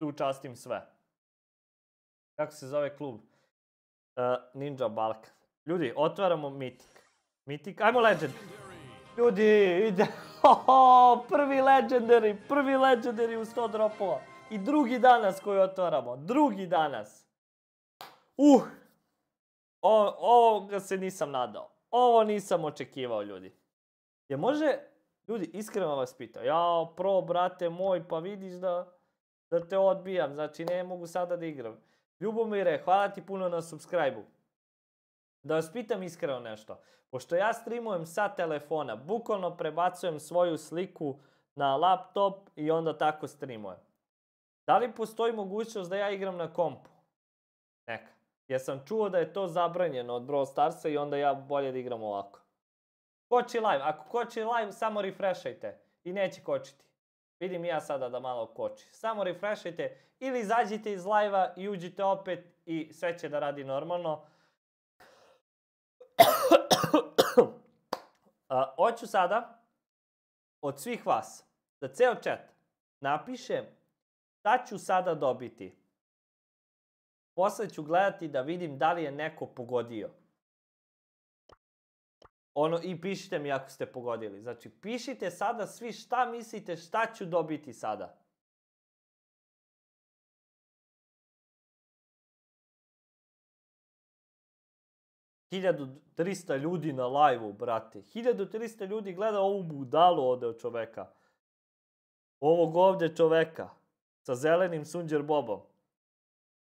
tu častim sve. Kako se zove klub? Uh, Ninja Balkan. Ljudi, otvaramo Mythic. Mythic, ajmo Legend. Ljudi, ide... Oho, prvi Legendary, prvi Legendary u 100 dropova. I drugi danas koji otvaramo, drugi danas. Uh, o, ovoga se nisam nadao. Ovo nisam očekivao, ljudi. Je može, ljudi, iskreno vas pitao, Ja, pro, brate moj, pa vidiš da, da te odbijam, znači ne mogu sada da igram. Ljubomire, hvala ti puno na subscribe-u. Da vas pitam iskreno nešto. Pošto ja streamujem sa telefona, bukvalno prebacujem svoju sliku na laptop i onda tako streamujem. Da li postoji mogućnost da ja igram na kompu? Neka. Ja sam čuo da je to zabranjeno od Brawl Starsa i onda ja bolje da igram ovako. Koči live. Ako koči live, samo refreshajte. I neće kočiti. Vidim ja sada da malo koči. Samo refreshajte ili izađite iz live-a i uđite opet i sve će da radi normalno. A, hoću sada od svih vas da ceo chat napiše šta ću sada dobiti. Posle ću gledati da vidim da li je neko pogodio ono, i pišite mi ako ste pogodili. Znači, pišite sada svi šta mislite, šta ću dobiti sada. Hiljadu 300 ljudi na live-u, brate. 1300 ljudi gleda ovu budalu ovde od čoveka. Ovog ovde čoveka. Sa zelenim sunđer bobom.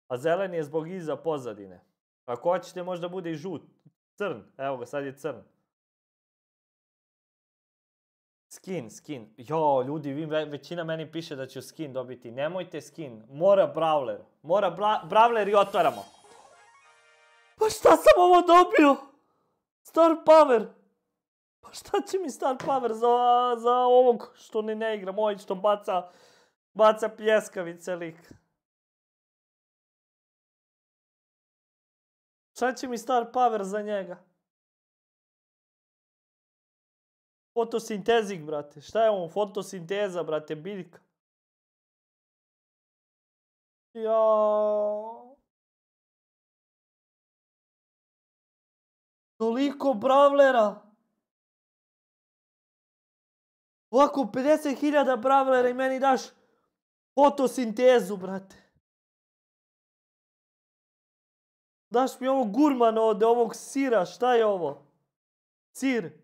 A zeleni je zbog iza pozadine. Ako hoćete, možda bude i žut. Crn. Evo ga, sad je crn. Skin, skin. Jo, ljudi, vi, većina meni piše da ću skin dobiti. Nemojte skin. Mora Brawler. Mora bra Brawler i otvaramo. Pa šta sam ovo dobio? Star Power. Pa šta će mi Star Power za, za ovog što ni ne igra? Moj što baca, baca pljeskavice lik. Šta će mi Star Power za njega? Fotosintezik, brate. Šta je ovo? Fotosinteza, brate, biljka. Ja. Toliko bravlera. Ovako, 50.000 bravlera i meni daš fotosintezu, brate. Daš mi ovo gurmano od ovog sira, šta je ovo? Sir.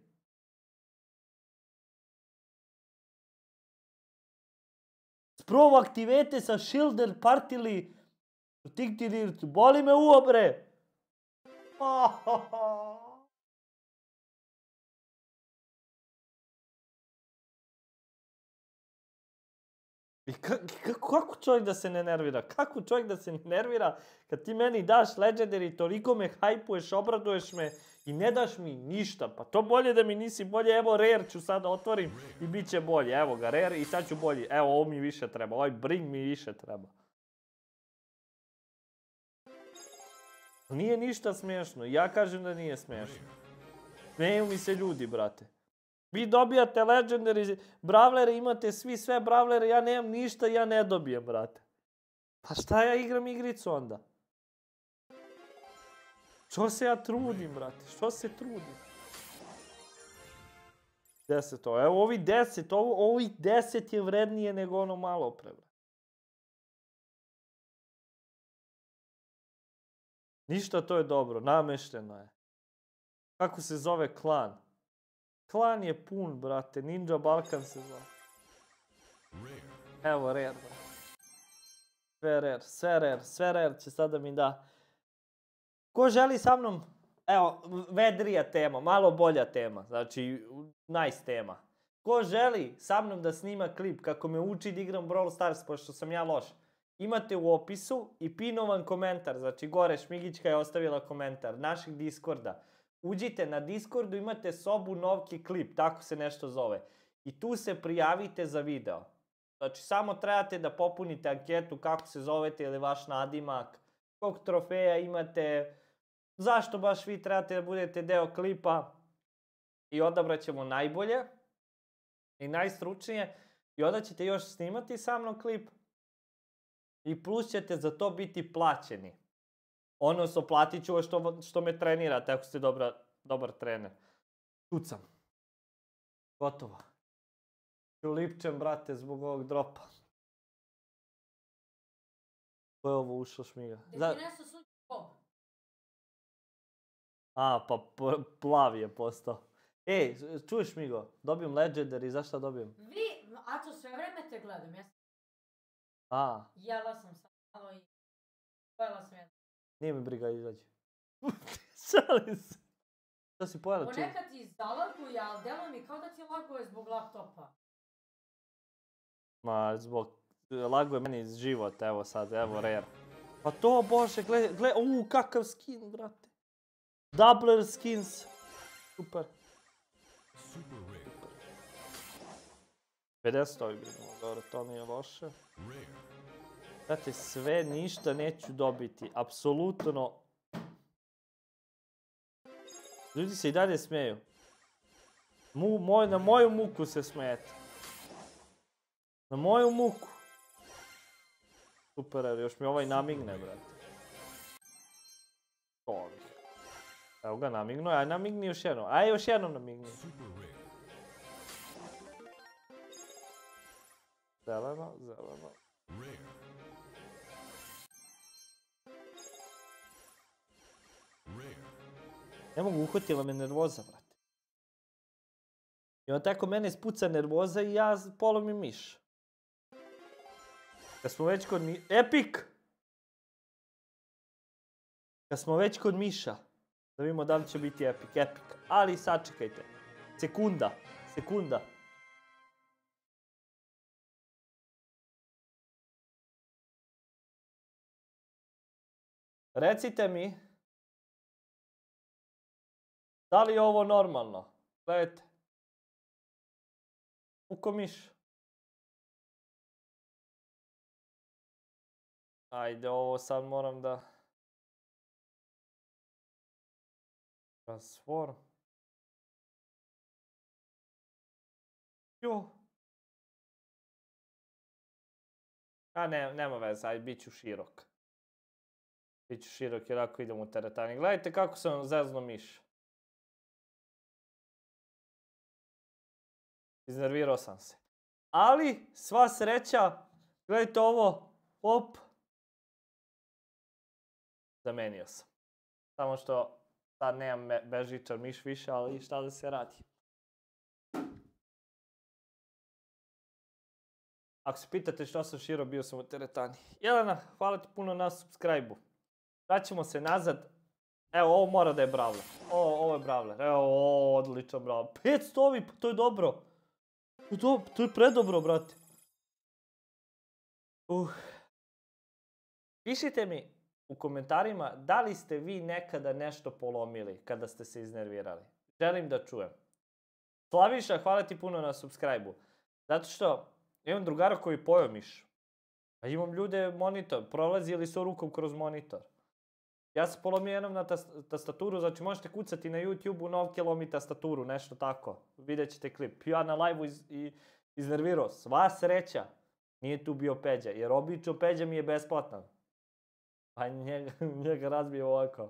proaktivete sa Schilder partili. Tik ti dircu, boli me uo bre. I kako, kako čovjek da se ne nervira? Kako čovjek da se ne nervira kad ti meni daš Legendary, toliko me hajpuješ, obraduješ me, i ne daš mi ništa. Pa to bolje da mi nisi bolje, evo rare ću sada da otvorim i bit će bolje. Evo ga rare i sad ću bolje. Evo ovo mi više treba, ovaj bring mi više treba. Nije ništa smiješno, ja kažem da nije smiješno. Smeju mi se ljudi, brate. Vi dobijate legendary bravlere, imate svi sve bravlere, ja nemam ništa, ja ne dobijem, brate. Pa šta ja igram igricu onda? Što se ja trudim, brate? Što se trudim? Deset ovo. Evo, ovi deset, ovo, ovi deset je vrednije nego ono malo pre, brate. Ništa to je dobro, namešteno je. Kako se zove klan? Klan je pun, brate. Ninja Balkan se zove. Evo, rare, brate. Sve rare, sve rare, sve rare će sada mi da Ko želi sa mnom? Evo, vedrija tema, malo bolja tema, znači nice tema. Ko želi sa mnom da snima klip kako me uči da igram Brawl Stars, pošto sam ja loš, imate u opisu i pinovan komentar, znači gore Šmigićka je ostavila komentar našeg Discorda. Uđite na Discordu, imate sobu Novki klip, tako se nešto zove. I tu se prijavite za video. Znači, samo trebate da popunite anketu kako se zovete ili vaš nadimak, kog trofeja imate, zašto baš vi trebate da budete deo klipa i odabrat ćemo najbolje i najstručnije i onda ćete još snimati sa mnom klip i plus ćete za to biti plaćeni. Ono se platit ću što, što me trenirate, ako ste dobra, dobar trener. Tucam. Gotovo. Čulipčem, brate, zbog ovog dropa. Ko je ovo ušlo šmiga? Da ti nešto suđe A, pa plav je postao. Ej, čuješ Migo, Dobijem Legendary, zašto dobijem? Vi, a Aco, sve vreme te gledam, ja A. Jela sam samo malo i... Pojela sam jedno. Nije mi briga, izađi. Šalim se. Šta si pojela? Ponekad ti zalaguje, ali delo mi kao da ti laguje zbog laptopa. Ma, zbog... Laguje meni život, evo sad, evo rare. Pa to, bože, gledaj, gledaj, uuu, kakav skin, brate. Doubler skins. Super. Super. 50 ovaj brinimo, dobro, to nije loše. Znate, sve, ništa neću dobiti, apsolutno. Ljudi se i dalje smeju. Mu, moj, na moju muku se smijete. Na moju muku. Super, još mi ovaj namigne, brate. Ovih. Evo ga, namignuo, aj namigni još jednom, aj još jednom namigni. Zeleno, zeleno. Ne mogu, uhvatila me nervoza, brate. I on tako mene spuca nervoza i ja polomim miš. Kad smo već kod mi... Epic! Kad smo već kod miša. Da vidimo da li će biti epic. Epic. Ali sačekajte. Sekunda. Sekunda. Recite mi da li je ovo normalno? Gledajte. Ukomiš. Ajde, ovo sad moram da... Transform. Jo. A ne, nema veze, aj, bit ću širok. Bit ću širok jer ako idem u teretani. Gledajte kako sam zezno miš. Iznervirao sam se. Ali, sva sreća, gledajte ovo, op. Zamenio sam. Samo što sad nemam bežičar miš više, ali šta da se radi. Ako se pitate što sam širo, bio sam u teretani. Jelena, hvala ti puno na subscribe-u. Vraćamo se nazad. Evo, ovo mora da je bravler. O, ovo je bravler. Evo, o, odličan bravler. 500 ovi, pa to je dobro. To, to je predobro, brate. Uh. Pišite mi u komentarima da li ste vi nekada nešto polomili kada ste se iznervirali. Želim da čujem. Slaviša, hvala ti puno na subscribe-u. Zato što imam drugara koji pojao miš. A imam ljude monitor, prolazili su rukom kroz monitor. Ja sam polomio jednom na tastaturu, znači možete kucati na YouTube-u Novke lomi tastaturu, nešto tako. Vidjet ćete klip. Ja na live-u iz, i, iznervirao. Sva sreća. Nije tu bio Peđa, jer obično Peđa mi je besplatan. A pa njega, njega razbije ovako.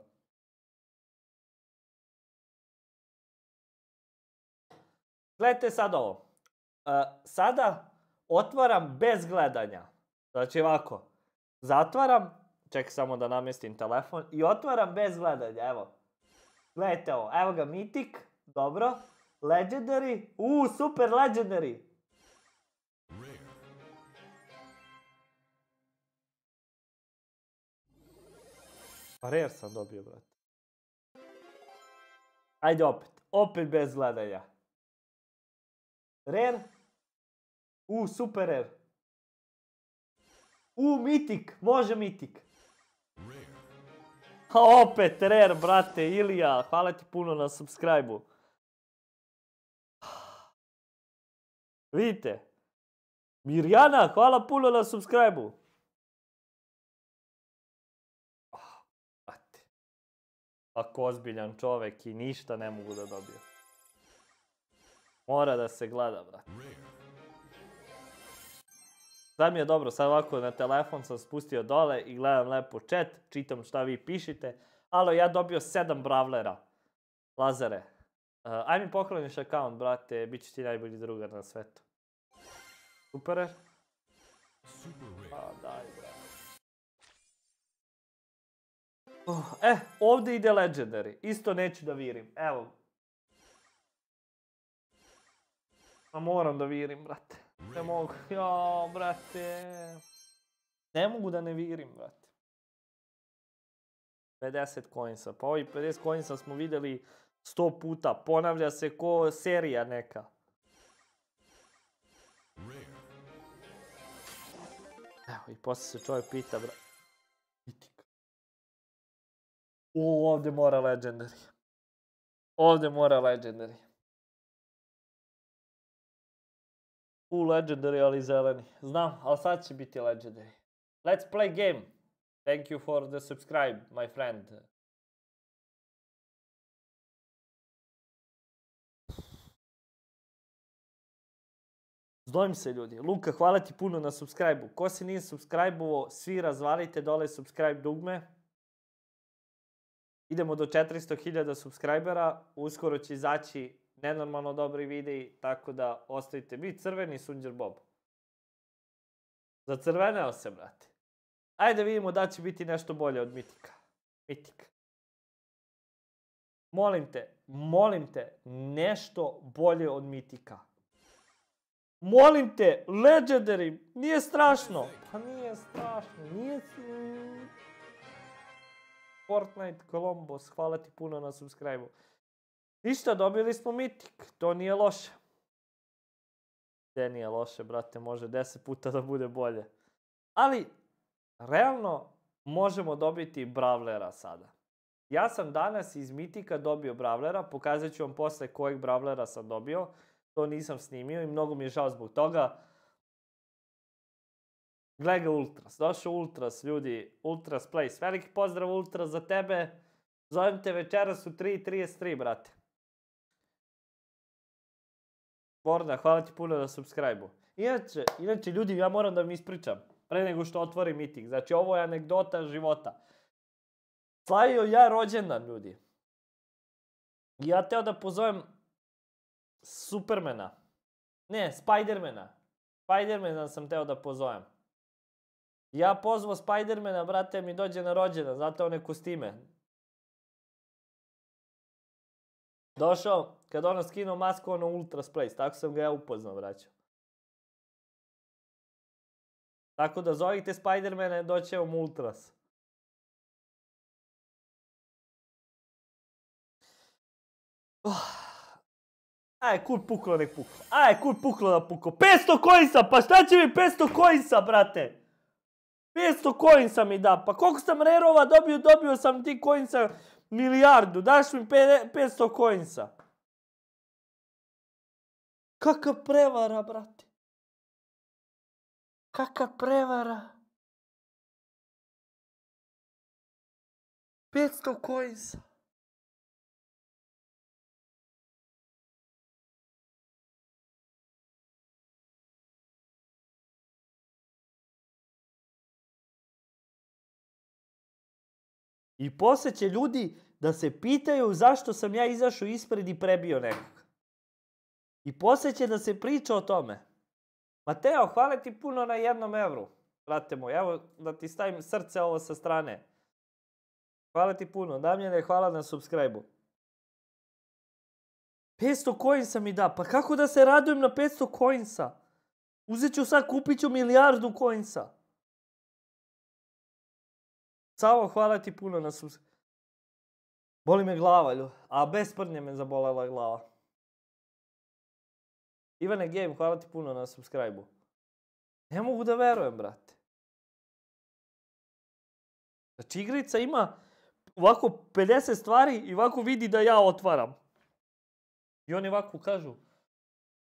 Gledajte sad ovo. E, sada otvaram bez gledanja. Znači ovako. Zatvaram. Čekaj samo da namestim telefon. I otvaram bez gledanja. Evo. Gledajte ovo. Evo ga Mitik. Dobro. Legendary. U, super Legendary. Pa rare sam dobio, brate. Ajde opet. Opet bez gledanja. Rare. U, super rare. U, mitik. Može mitik. Ha, opet rare, brate, Ilija. Hvala ti puno na subscribe-u. Vidite. Mirjana, hvala puno na subscribe-u. ako ozbiljan čovek i ništa ne mogu da dobiju. Mora da se gleda, brate. Sad mi je dobro, sad ovako na telefon sam spustio dole i gledam lepo chat, čitam šta vi pišite. Alo, ja dobio sedam bravlera. Lazare, uh, eh, aj mi pokloniš account, brate, bit će ti najbolji drugar na svetu. Superer? Super A, pa, daj. Oh, eh, ovde ide Legendary. Isto neću da virim. Evo. A moram da virim, brate. Ne mogu. Jo, brate. Ne mogu da ne virim, brate. 50 coinsa. Pa ovih 50 coinsa smo videli 100 puta. Ponavlja se ko serija neka. Evo, i posle se čovjek pita, brate. U, ovde mora Legendary. Ovde mora Legendary. U, Legendary, ali zeleni. Znam, ali sad će biti Legendary. Let's play game. Thank you for the subscribe, my friend. Zdojim se ljudi. Luka, hvala ti puno na subscribe-u. Ko se nije subscribe-ovo, svi razvalite dole subscribe dugme. Idemo do 400.000 subscribera, uskoro će izaći nenormalno dobri videi, tako da ostavite. Vi crveni Sunđer Bob. Zacrveneo se, brate. Ajde da vidimo da će biti nešto bolje od Mitika. Mitik. Molim te, molim te, nešto bolje od Mitika. Molim te, Legendary, nije strašno. Pa nije strašno, nije... Fortnite Columbus, hvala ti puno na subscribe-u. Ništa, dobili smo mitik, to nije loše. Gde nije loše, brate, može deset puta da bude bolje. Ali, realno, možemo dobiti Bravlera sada. Ja sam danas iz mitika dobio Bravlera, pokazat ću vam posle kojeg Bravlera sam dobio. To nisam snimio i mnogo mi je žao zbog toga. Gle ga Ultras, došao Ultras, ljudi, Ultras Place. Veliki pozdrav Ultras za tebe. Zovem te večeras u 3.33, brate. Borna, hvala ti puno na subscribe-u. Inače, inače, ljudi, ja moram da vam ispričam, pre nego što otvorim miting. Znači, ovo je anegdota života. Slavio ja rođendan, ljudi. ja teo da pozovem Supermana. Ne, Spidermana. Spidermana sam teo da pozovem. Ja pozvao Spidermana, brate, mi dođe na rođena, zato one kostime. Došao, kad ono skinuo masku, ono ultra space, tako sam ga ja upoznao, braćo. Tako da zovite Spidermana, doće vam ultras. Oh. Aj, kul puklo nek puklo. Aj, kul puklo da puklo. 500 coinsa, pa šta će mi 500 coinsa, brate? 500 coinsa mi da. Pa koliko sam rerova dobio, dobio sam ti coinsa milijardu. Daš mi 500 coinsa. Kaka prevara, brate. Kaka prevara. 500 coinsa. I posle će ljudi da se pitaju zašto sam ja izašao ispred i prebio nekog. I posle će da se priča o tome. Mateo, hvala ti puno na jednom evru. Brate moj, evo da ti stavim srce ovo sa strane. Hvala ti puno. Damljene, hvala na subscribe-u. 500 coinsa mi da. Pa kako da se radujem na 500 coinsa? Uzet ću sad, kupit ću milijardu coinsa. Samo hvala ti puno na sus... Boli me glava, lju. A bez prdnje me zabolela glava. Ivane Game, hvala ti puno na subscribe-u. Ne mogu da verujem, brate. Znači, igrica ima ovako 50 stvari i ovako vidi da ja otvaram. I oni ovako kažu,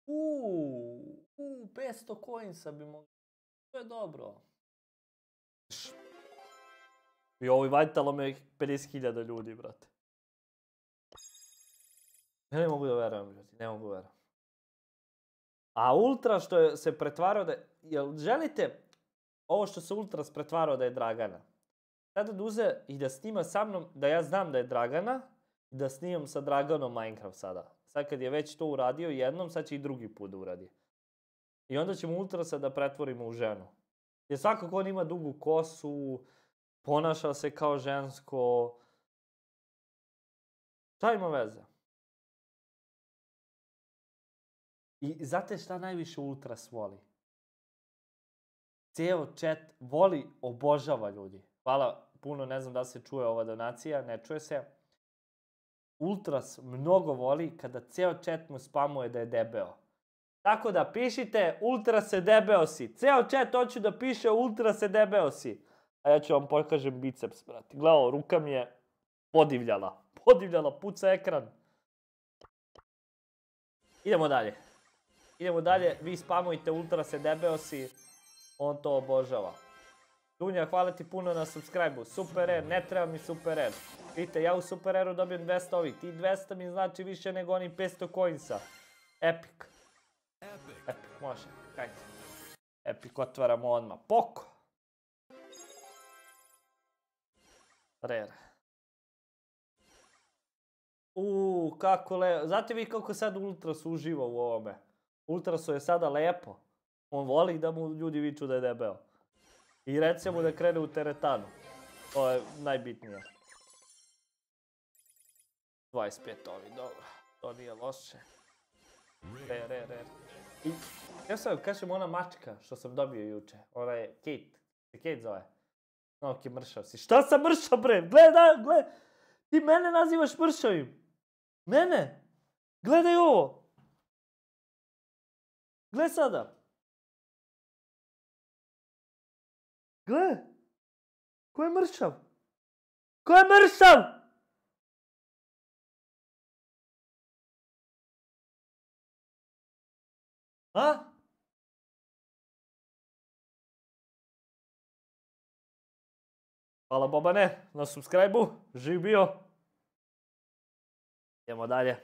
uuu, uuu, 500 coinsa bi mogli. To je dobro. I ovo vanjtalo me 50.000 ljudi, brate. Ja ne mogu da verujem, ljudi, ne mogu da verujem. A Ultra što je, se pretvarao da... Jel želite ovo što se Ultra pretvarao da je Dragana? Sada da uze i da snima sa mnom, da ja znam da je Dragana, da snimam sa Draganom Minecraft sada. Sad kad je već to uradio jednom, sad će i drugi put da uradi. I onda ćemo Ultrasa da pretvorimo u ženu. Jer svakako on ima dugu kosu, ponaša se kao žensko. Šta ima veze? I znate šta najviše Ultras voli? Ceo chat voli, obožava ljudi. Hvala puno, ne znam da se čuje ova donacija, ne čuje se. Ultras mnogo voli kada ceo chat mu spamuje da je debeo. Tako da pišite Ultra se debeo si. Ceo chat hoću da piše Ultra se debeo si. A ja ću vam pokažem biceps, brate. Gledao, ruka mi je podivljala. Podivljala, puca ekran. Idemo dalje. Idemo dalje, vi spamujte ultra se debeo si, on to obožava. Dunja, hvala ti puno na subscribe-u. Super Air, ne treba mi Super Air. Vidite, ja u Super Airu dobijem 200 ovih. Ti 200 mi znači više nego oni 500 coinsa. Epic. Epic, može. Hajde. Epic otvaramo odmah. Poko. Rare. Uuu, kako lepo. Znate vi kako sad Ultras uživa u ovome? Ultrasu je sada lepo. On voli da mu ljudi viču da je debeo. I recimo mu da krene u teretanu. To je najbitnije. 25 ovi, dobro. To nije loše. Re, re, re. I, ja sam, kažem, ona mačka što sam dobio juče. Ona je Kate. Kate zove. Ok, mršav si. Šta sam mršav, bre? Gledaj, da, gledaj. Ti mene nazivaš mršavim. Mene? Gledaj ovo. Gle sada. Gle. Ko je mršav? Ko je mršav? A? Hvala Bobane na subscribe-u. Živ bio. Idemo dalje.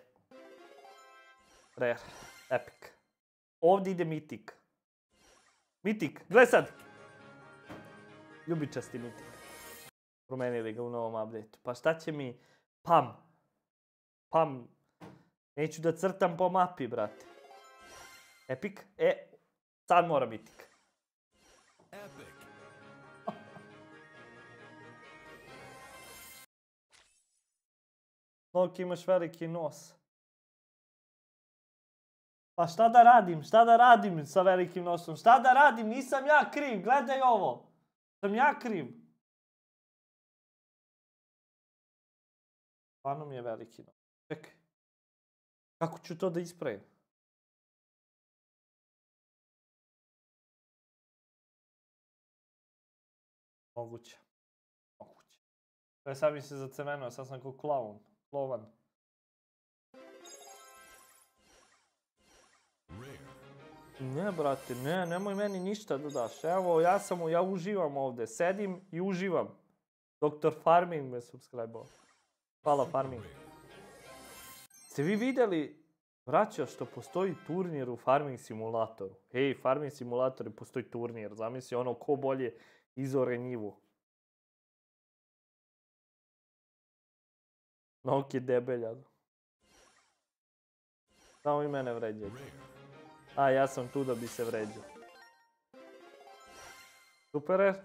Rare. Epic. Ovdje ide mitik. Mitik, gle sad! Ljubičasti mitik. Promenili ga u novom updateu. Pa šta će mi pam? Pam. Neću da crtam po mapi, brate. Epic? E, sad mora mitik. Epic. Noki imaš veliki nos. Pa šta da radim? Šta da radim sa velikim nosom? Šta da radim? Nisam ja kriv. Gledaj ovo. Sam ja kriv. Stvarno mi je veliki nos. Čekaj. Kako ću to da ispravim? Moguće. Moguće. Ja sam mi se zacemenuo, sad sam kao klaun. Lovan. Ne, brate, ne, nemoj meni ništa da daš. Evo, ja sam, ja uživam ovde. Sedim i uživam. Doktor Farming me subscribe-o. Hvala, Farming. Ste vi videli, braćo, što postoji turnir u Farming simulatoru? Hej, Farming simulator postoji turnir. Zamisli ono, ko bolje izore njivu. Nok debelhado. Samo vi mene vređajte. A, ja sam tu da bi se vređao. Super rare.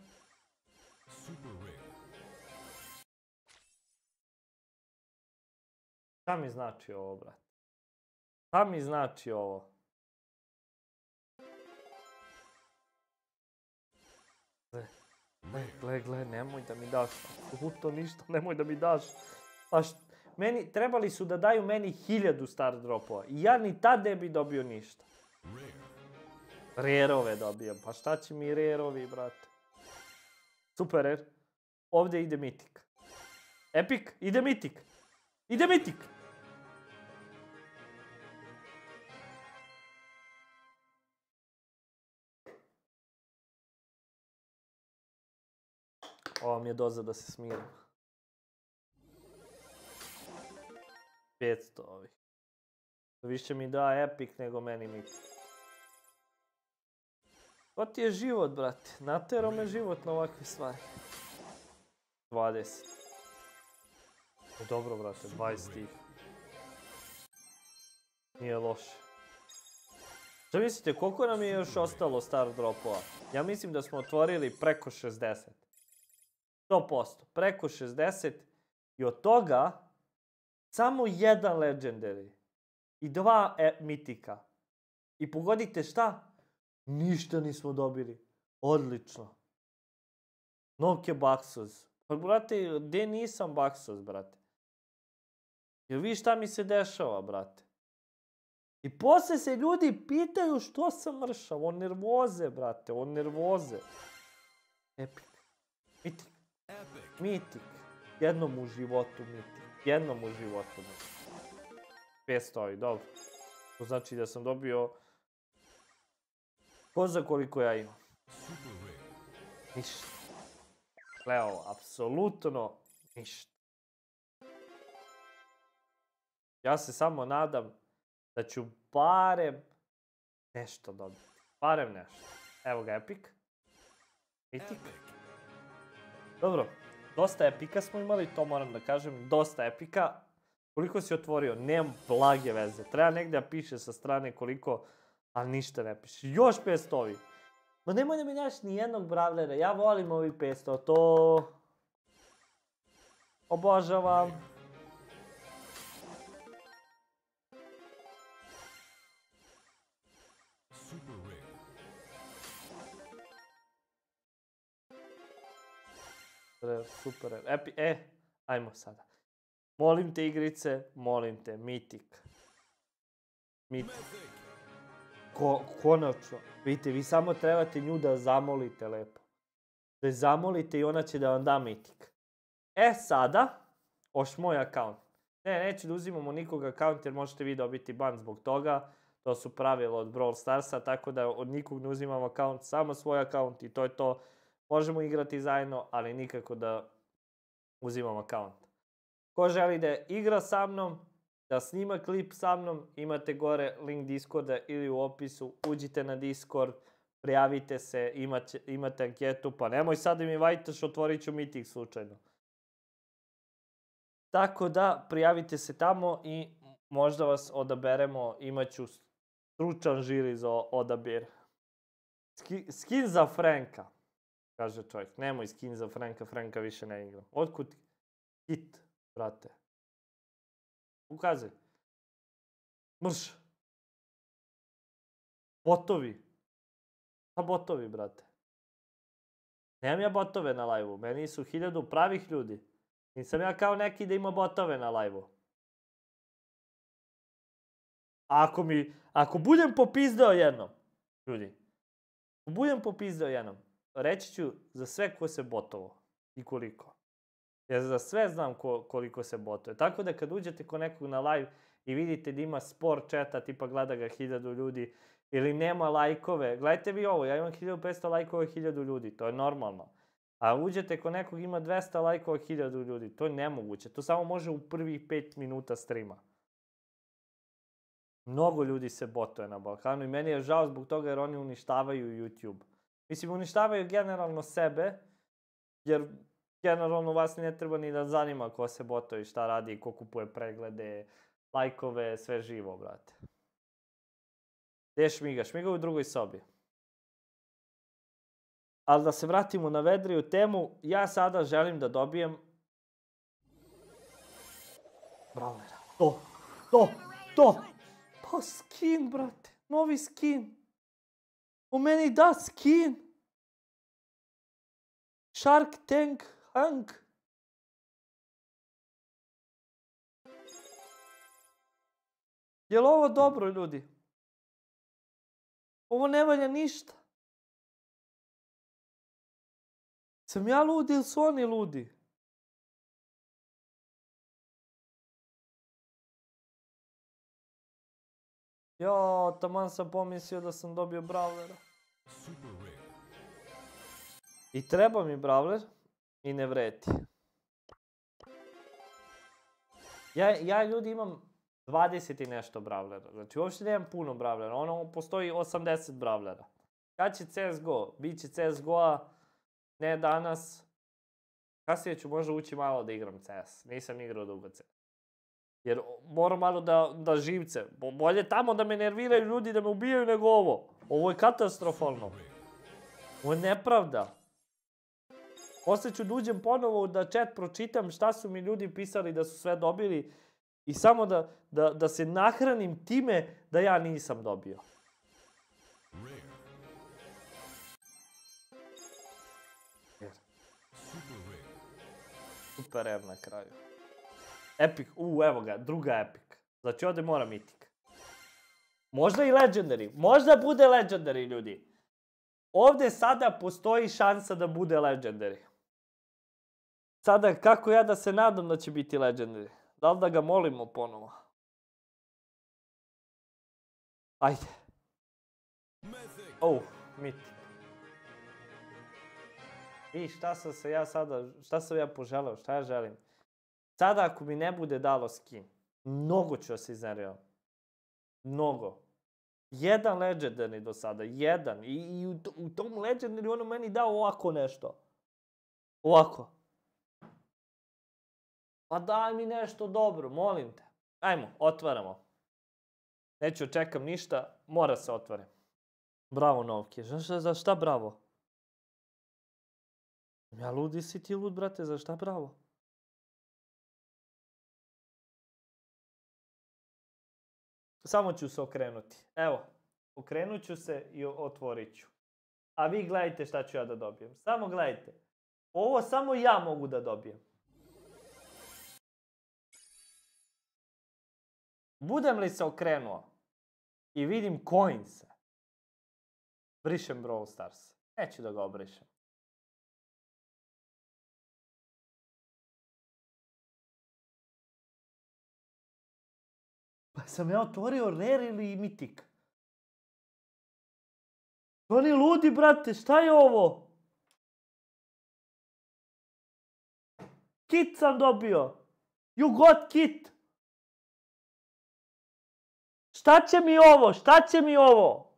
Šta mi znači ovo, brate? Šta mi znači ovo? Gle, gle, gle, nemoj né, da mi daš. Apsolutno ništa, nemoj né, da mi daš. Pa što? meni, trebali su da daju meni hiljadu star dropova. I ja ni tad ne bi dobio ništa. Rerove dobijem. Pa šta će mi rerovi, brate? Super, er. Ovde ide mitik. Epic, ide mitik. Ide mitik! Ovo mi je doza da se smirim. 500 ovih. Više mi da Epic nego meni Mix. To ti je život, brate. Natero me život na ovakve stvari. 20. No, e, dobro, brate, 20 tih. Nije loše. Šta mislite, koliko nam je još ostalo star dropova? Ja mislim da smo otvorili preko 60. 100%, preko 60. I od toga Samo jedan legendary. I dva e, mitika. I pogodite šta? Ništa nismo dobili. Odlično. Novke Baksuz. Pa brate, gde nisam Baksuz, brate? Jer vi šta mi se dešava, brate? I posle se ljudi pitaju što sam mršao. On nervoze, brate, on nervoze. Epic. Mitik. Mitik. Jednom u životu mitik jednom u životu. 500 dobro. To znači da sam dobio... Ko za koliko ja imam? Ništa. Leo, apsolutno ništa. Ja se samo nadam da ću barem nešto dobiti. Barem nešto. Evo ga Epic. Mitik. Dobro, Dosta epika smo imali, to moram da kažem, dosta epika. Koliko si otvorio? Nemam blage veze. Treba negde da piše sa strane koliko, ali ništa ne piše. Još 500 ovi. Ma nemoj da menjaš ni jednog bravlera, ja volim ovi 500, to... Obožavam. super. E, e, ajmo sada. Molim te igrice, molim te, mitik. Mitik. Ko, konačno. Vidite, vi samo trebate nju da zamolite lepo. Da je zamolite i ona će da vam da mitik. E sada, oš moj account. Ne, neću da uzimamo nikog account jer možete vi dobiti ban zbog toga. To su pravila od Brawl Starsa, tako da od nikog ne uzimamo account, samo svoj account i to je to. Možemo igrati zajedno, ali nikako da uzimam akaunt. Ko želi da igra sa mnom, da snima klip sa mnom, imate gore link Discorda ili u opisu, uđite na Discord, prijavite se, imate, imate anketu, pa nemoj sad da mi vajtaš, otvorit ću meeting slučajno. Tako da, prijavite se tamo i možda vas odaberemo, imaću stručan žiri za odabir. Skin za Franka. Kaže čovjek, nemoj skin za Franka, Franka više ne igra. Otkud hit, brate? Ukazaj. Mrš. Botovi. Pa botovi, brate. Nemam ja botove na lajvu. Meni su hiljadu pravih ljudi. Nisam ja kao neki da ima botove na lajvu. A ako mi, ako budem popizdao jednom, ljudi, ako budem popizdao jednom, reći ću za sve ko se botovo i koliko. Ja za sve znam ko, koliko se botuje. Tako da kad uđete kod nekog na live i vidite da ima spor četa, tipa gleda ga hiljadu ljudi, ili nema lajkove. Gledajte vi ovo, ja imam 1500 lajkova i 1000 ljudi, to je normalno. A uđete kod nekog ima 200 lajkova i 1000 ljudi, to je nemoguće. To samo može u prvih 5 minuta streama. Mnogo ljudi se botuje na Balkanu i meni je žao zbog toga jer oni uništavaju YouTube. Mislim, uništavaju generalno sebe, jer generalno vas ne treba ni da zanima ko se botovi, šta radi, ko kupuje preglede, lajkove, sve živo, brate. Gde je šmiga? Šmiga u drugoj sobi. Ali da se vratimo na vedriju temu, ja sada želim da dobijem... Brawlera. To, to, to! Pa skin, brate, novi skin. U meni da skin. Shark Tank Hank. Je li ovo dobro, ljudi? Ovo ne valja ništa. Sam ja ludi ili su oni ludi? Jo, taman sam pomislio da sam dobio Brawlera. I treba mi Brawler i ne vreti. Ja, ja ljudi imam 20 i nešto Brawlera. Znači uopšte nemam puno Brawlera. Ono postoji 80 Brawlera. Kad će CSGO? Biće CSGO-a, ne danas. Kasnije ću možda ući malo da igram CS. Nisam igrao dugo CS. Jer moram malo da, da živce. Bolje tamo da me nerviraju ljudi, da me ubijaju nego ovo. Ovo je katastrofalno. Ovo je nepravda. Posle ću da uđem ponovo da chat pročitam šta su mi ljudi pisali da su sve dobili i samo da, da, da se nahranim time da ja nisam dobio. Super rare na kraju. Epic, u, evo ga, druga epic. Znači ovde mora mitik. Možda i legendary, možda bude legendary, ljudi. Ovde sada postoji šansa da bude legendary. Sada, kako ja da se nadam da će biti legendary? Da li da ga molimo ponovo? Ajde. Oh, mitik. I šta sam se ja sada, šta sam ja poželao, šta ja želim? Sada ako mi ne bude dalo skin, mnogo ću se iznervirati. Mnogo. Jedan legendarni do sada, jedan. I, i u, u tom legendarni ono meni dao ovako nešto. Ovako. Pa daj mi nešto dobro, molim te. Ajmo, otvaramo. Neću očekam ništa, mora se otvore. Bravo, Novke. Za šta, za šta bravo? Ja ludi si ti lud, brate, za šta bravo? samo ću se okrenuti. Evo, okrenut ću se i otvorit ću. A vi gledajte šta ću ja da dobijem. Samo gledajte. Ovo samo ja mogu da dobijem. Budem li se okrenuo i vidim coinse, brišem Brawl Stars. Neću da ga obrišem. sam ja otvorio Rare ili Mitik. Oni ludi, brate, šta je ovo? Kit sam dobio. You got kit. Šta će mi ovo? Šta će mi ovo?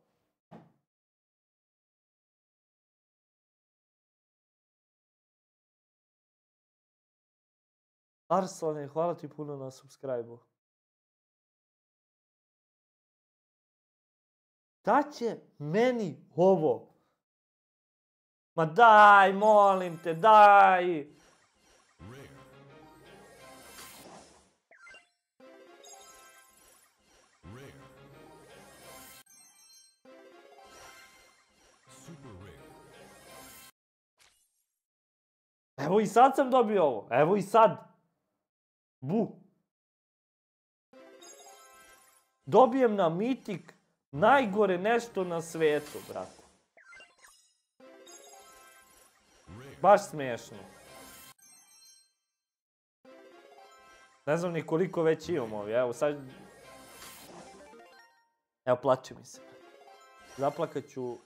Arslan, hvala ti puno na subscribe-u. Šta da će meni ovo? Ma daj, molim te, daj! Evo i sad sam dobio ovo. Evo i sad. Bu. Dobijem na mitik Najgore nešto na svetu, brate. Baš smešno. Ne znam ni koliko već imamo evo sad... Evo, plače mi se. Zaplakaću...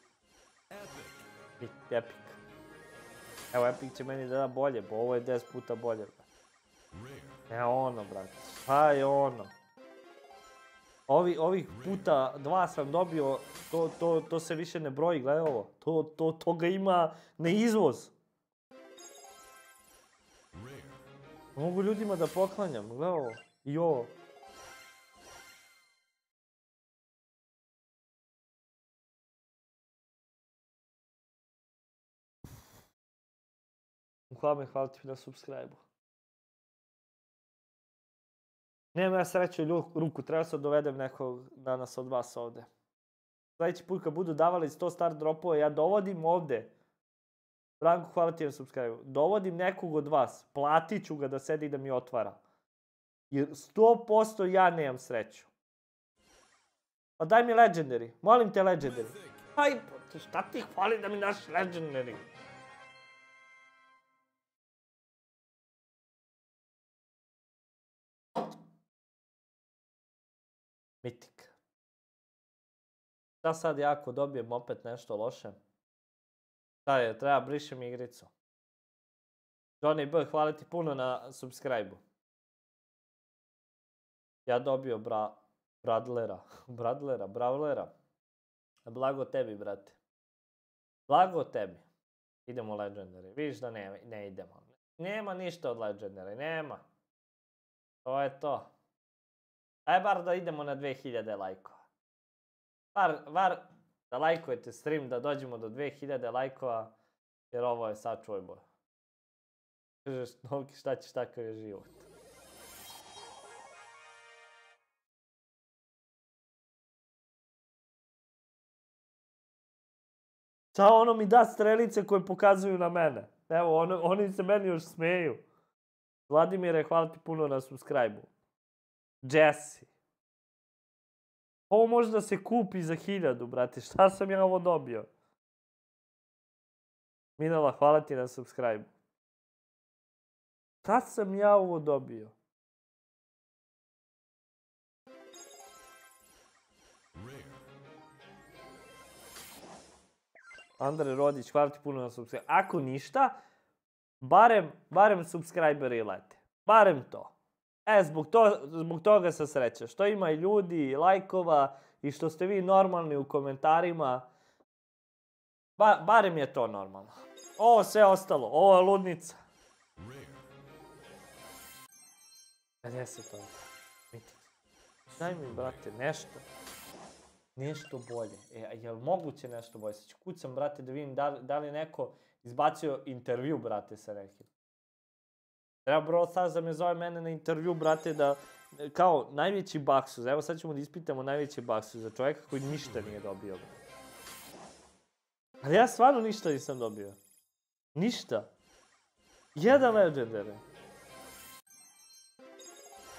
Epic. Evo, Epic će meni da da bolje, bo ovo je 10 puta bolje, brate. Evo ono, brate. Pa je ono. Ovi, ovih puta dva sam dobio, to, to, to se više ne broji, gledaj ovo. To, to, to ga ima na izvoz. Mogu ljudima da poklanjam, gledaj ovo. I ovo. Hvala me, hvala ti na subscribe-u. Nema ja sreću u ruku, treba se dovedem nekog danas od vas ovde. Sledeći put kad budu davali 100 star dropova, ja dovodim ovde. Branko, hvala ti na subscribe. Dovodim nekog od vas, platit ću ga da sedi i da mi otvara. Jer 100% ja nemam sreću. Pa daj mi legendary, molim te legendary. Aj, pa šta ti hvali da mi daš legendary? Šta sad ja ako dobijem opet nešto loše? Šta je, treba brišem igricu. Johnny B, hvala ti puno na subscribe-u. Ja dobio bra... Bradlera. Bradlera, Bravlera. Blago tebi, brate. Blago tebi. Idemo Legendary. Vidiš da ne, ne idemo. Nema ništa od Legendary, nema. To je to. Aj bar da idemo na 2000 lajkova. Var, var da lajkujete stream, da dođemo do 2000 lajkova, jer ovo je sad čuj boja. Kažeš, Novki, šta ćeš takav je život. Šta ono mi da strelice koje pokazuju na mene? Evo, ono, oni se meni još smeju. Vladimire, hvala ti puno na subscribe-u. Jesse. Ovo može da se kupi za hiljadu, brate. Šta sam ja ovo dobio? Minala, hvala ti na subscribe. Šta sam ja ovo dobio? Andre Rodić, hvala ti puno na subscribe. Ako ništa, barem, barem subscriberi lete. Barem to. E, zbog, to, zbog toga se sreća. Što ima i ljudi, i lajkova, i što ste vi normalni u komentarima. Ba, barem je to normalno. Ovo sve ostalo, ovo je ludnica. 50 ovo. Daj mi, brate, nešto. Nešto bolje. E, jel moguće nešto bolje? Sad ću kucam, brate, da vidim da, da li neko izbacio intervju, brate, sa nekim. Treba bro Stars da me zove mene na intervju, brate, da kao najveći baksuz, evo sad ćemo da ispitamo najveći baksuz za čoveka koji ništa nije dobio. Ali ja stvarno ništa nisam dobio. Ništa. Jedan legendary.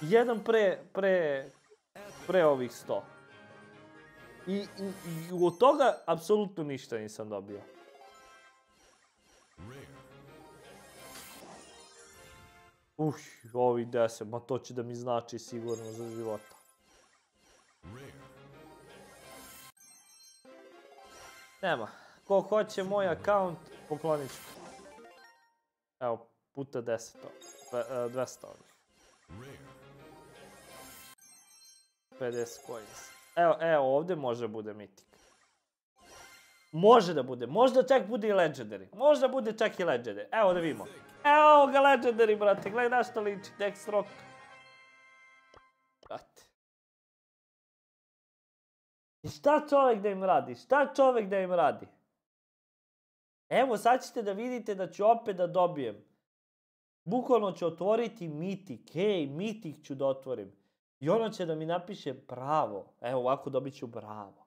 Jedan pre, pre, pre ovih 100. I, i, i od toga apsolutno ništa nisam dobio. Uh, ovi 10, ma to će da mi znači sigurno za života. Nema. Ko hoće moj account, poklonit ću. Evo, puta 10 ovih. 200 e, ovih. 50 coins. Evo, evo, ovde može da bude mitik. Može da bude, možda čak bude i legendary. Možda bude čak i legendary. Evo da vidimo. Evo ga Legendary, brate. Gledaj na što liči. Dex Rock. Brate. I šta čovek da im radi? Šta čovek da im radi? Evo, sad ćete da vidite da ću opet da dobijem. Bukvalno ću otvoriti mitik. Hej, mitik ću da otvorim. I ono će da mi napiše bravo. Evo, ovako dobit ću bravo.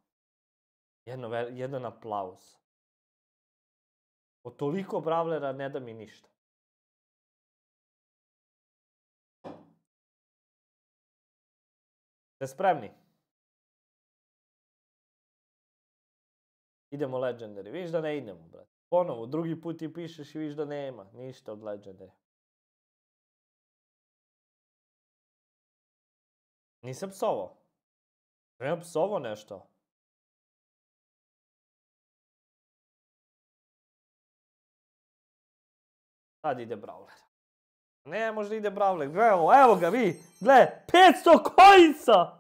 Jedno, jedan aplauz. Od toliko bravlera ne da mi ništa. Ste da spremni? Idemo Legendary. Viš da ne idemo, brate. Ponovo, drugi put ti pišeš i viš da nema. Ništa od Legendary. Nisam psovao. Nisam psovao nešto. Sad ide Brawler. Ne, možda ide Bravlek. Evo, evo ga vi. Gle, 500 kojnica!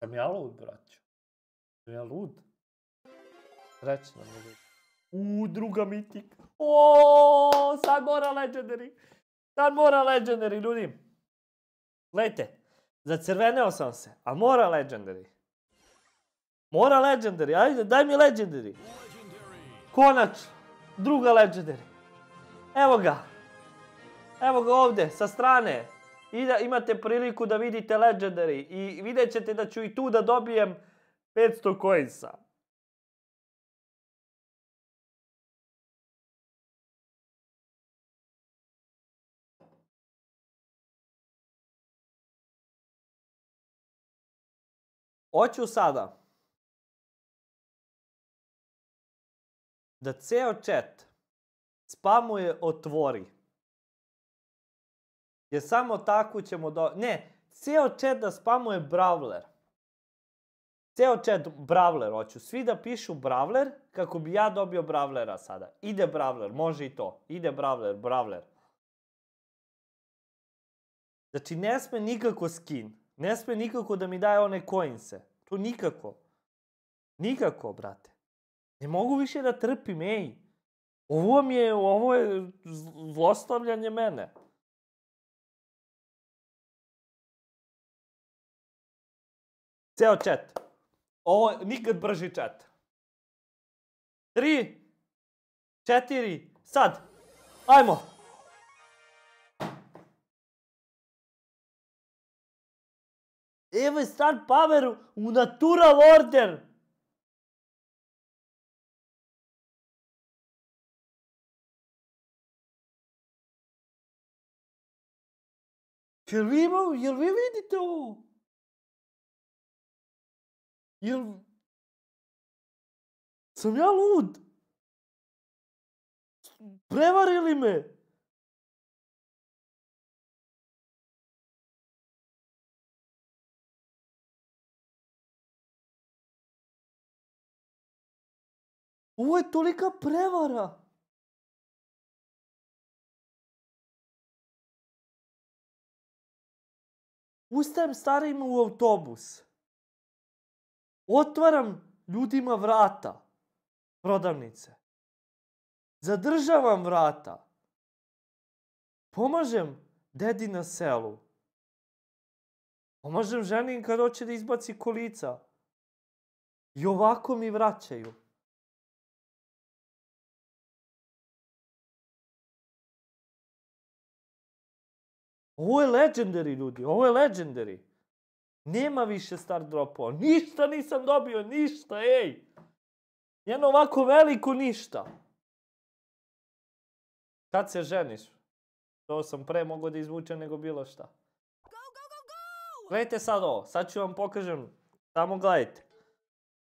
Sam ja lud, braćo. Sam ja lud. Srećno mi je. U, druga mitik. O, sad mora legendary. Sad mora legendary, ljudi. Gledajte, zacrveneo sam se, a mora legendary. Mora legendary, ajde, daj mi legendary. Konačno, druga legendary. Evo ga. Evo ga ovde, sa strane. I da imate priliku da vidite legendary. I vidjet ćete da ću i tu da dobijem 500 coinsa. Hoću sada da ceo chat spamuje otvori. Jer samo tako ćemo do... Ne, ceo chat da spamuje Brawler. Ceo chat Brawler hoću. Svi da pišu Brawler kako bi ja dobio Brawlera sada. Ide Brawler, može i to. Ide Brawler, Brawler. Znači ne sme nikako skin. Ne sme nikako da mi daje one coinse. To nikako. Nikako, brate. Ne mogu više da trpim, ej. Ovo mi je, ovo je zlostavljanje mene. Ceo chat. Ovo je nikad brži chat. Tri, četiri, sad. Ajmo. evo je Star Power u natural order. Jel vi, ima, jel vi vidite ovo? Jel... Sam ja lud? Prevarili me! Ovo je tolika prevara. Ustajem starima u autobus. Otvaram ljudima vrata. Prodavnice. Zadržavam vrata. Pomažem dedi na selu. Pomažem ženim kad hoće da izbaci kolica. I ovako mi vraćaju. Ovo je legendary, ljudi. Ovo je legendary. Nema više star dropova. Ništa nisam dobio, ništa, ej! Jedno ovako veliko ništa. Kad se ženiš? To sam pre mogao da izvučem nego bilo šta. Go, go, go, go! gledajte sad ovo, sad ću vam pokažem. Samo gledajte.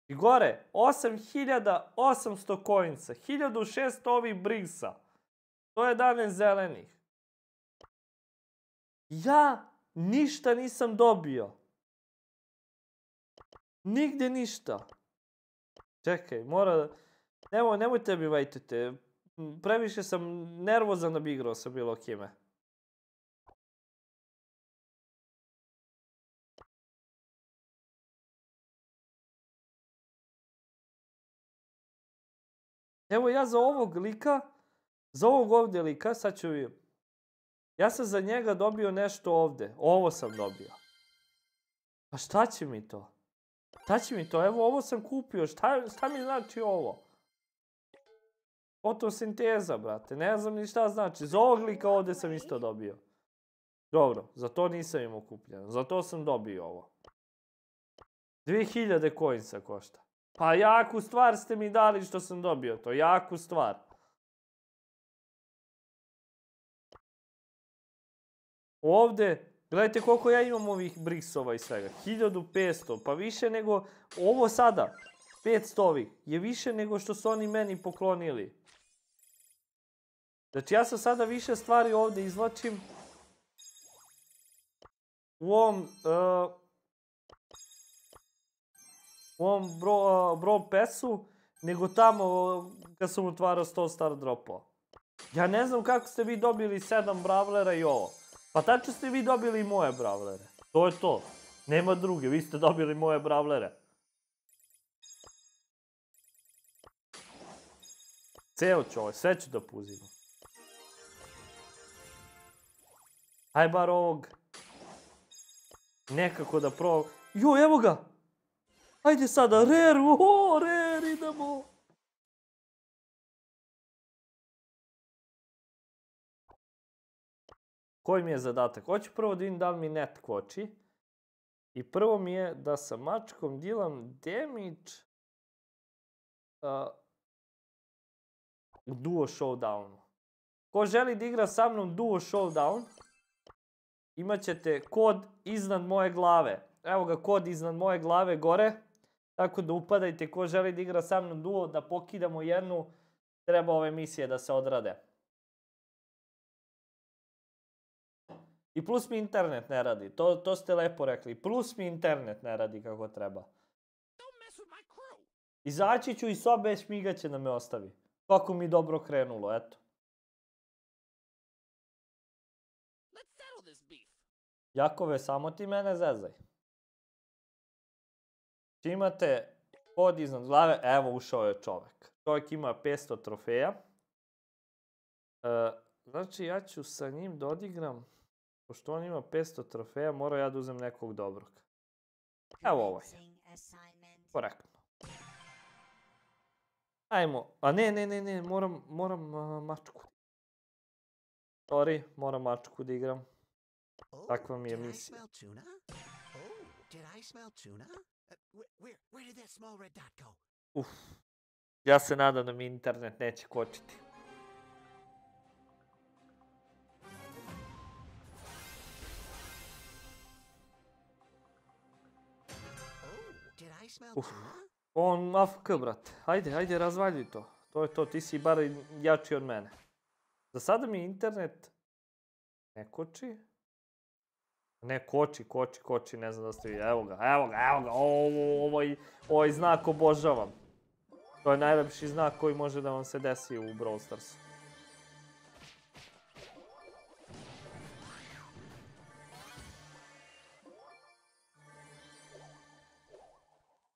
I gore, 8800 coinsa, 1600 ovih brigsa. To je danes zelenih. Ja ništa nisam dobio. Nigde ništa. Čekaj, mora... Nemoj, nemojte mi vajtite. Previše sam nervozan da bi igrao sa bilo kime. Evo ja za ovog lika, za ovog ovde lika, sad ću vidim. Ja sam za njega dobio nešto ovde. Ovo sam dobio. Pa šta će mi to? Šta će mi to? Evo, ovo sam kupio. Šta, šta mi znači ovo? Fotosinteza, brate. Ne znam ni šta znači. Za oglika ovde sam isto dobio. Dobro, za to nisam imao kupljeno. Za to sam dobio ovo. 2000 coinsa košta. Pa jaku stvar ste mi dali što sam dobio to. Jaku stvar. Ovde, gledajte koliko ja imam ovih briksova i svega. 1500, pa više nego ovo sada. 500 ovih je više nego što su oni meni poklonili. Znači ja sam sada više stvari ovde izvlačim u ovom uh, u ovom bro, e, bro pesu nego tamo e, kad sam otvarao 100 star dropova. Ja ne znam kako ste vi dobili 7 bravlera i ovo. Pa tačno ste vi dobili i moje bravlere. To je to. Nema druge, vi ste dobili moje bravlere. Ceo ću ovaj, sve ću da puzimo. Aj bar ovog. Nekako da probam. Jo, evo ga! Ajde sada, rare, ooo, rare, idemo! Koji mi je zadatak? Hoću prvo da vidim da li mi net kvoči. I prvo mi je da sa mačkom dilam damage uh, u duo showdownu. Ko želi da igra sa mnom duo showdown, imat ćete kod iznad moje glave. Evo ga kod iznad moje glave gore. Tako da upadajte ko želi da igra sa mnom duo, da pokidamo jednu, treba ove misije da se odrade. I plus mi internet ne radi, to, to ste lepo rekli. Plus mi internet ne radi kako treba. Izaći ću iz sobe, šmiga će da me ostavi. Kako mi dobro krenulo, eto. Jakove, samo ti mene zezaj. Znači imate pod iznad glave, evo ušao je čovek. Čovek ima 500 trofeja. E, znači, ja ću sa njim da odigram... Pošto on ima 500 trofeja, mora ja da uzem nekog dobrog. Evo ovaj. Korektno. Ajmo. A ne, ne, ne, ne, moram, moram uh, mačku. Sorry, moram mačku da igram. Oh, Takva mi je misija. Oh, uh, Uff. Ja se nadam da mi internet neće kočiti. Uf, on AFK, brate. Hajde, hajde, razvalji to. To je to, ti si bar jači od mene. Za sada mi internet ne koči. Ne, koči, koči, koči, ne znam da ste vidjeli. Evo ga, evo ga, evo ga, ovo, ovaj, ovaj znak obožavam. To je najlepši znak koji može da vam se desi u Brawl Starsu.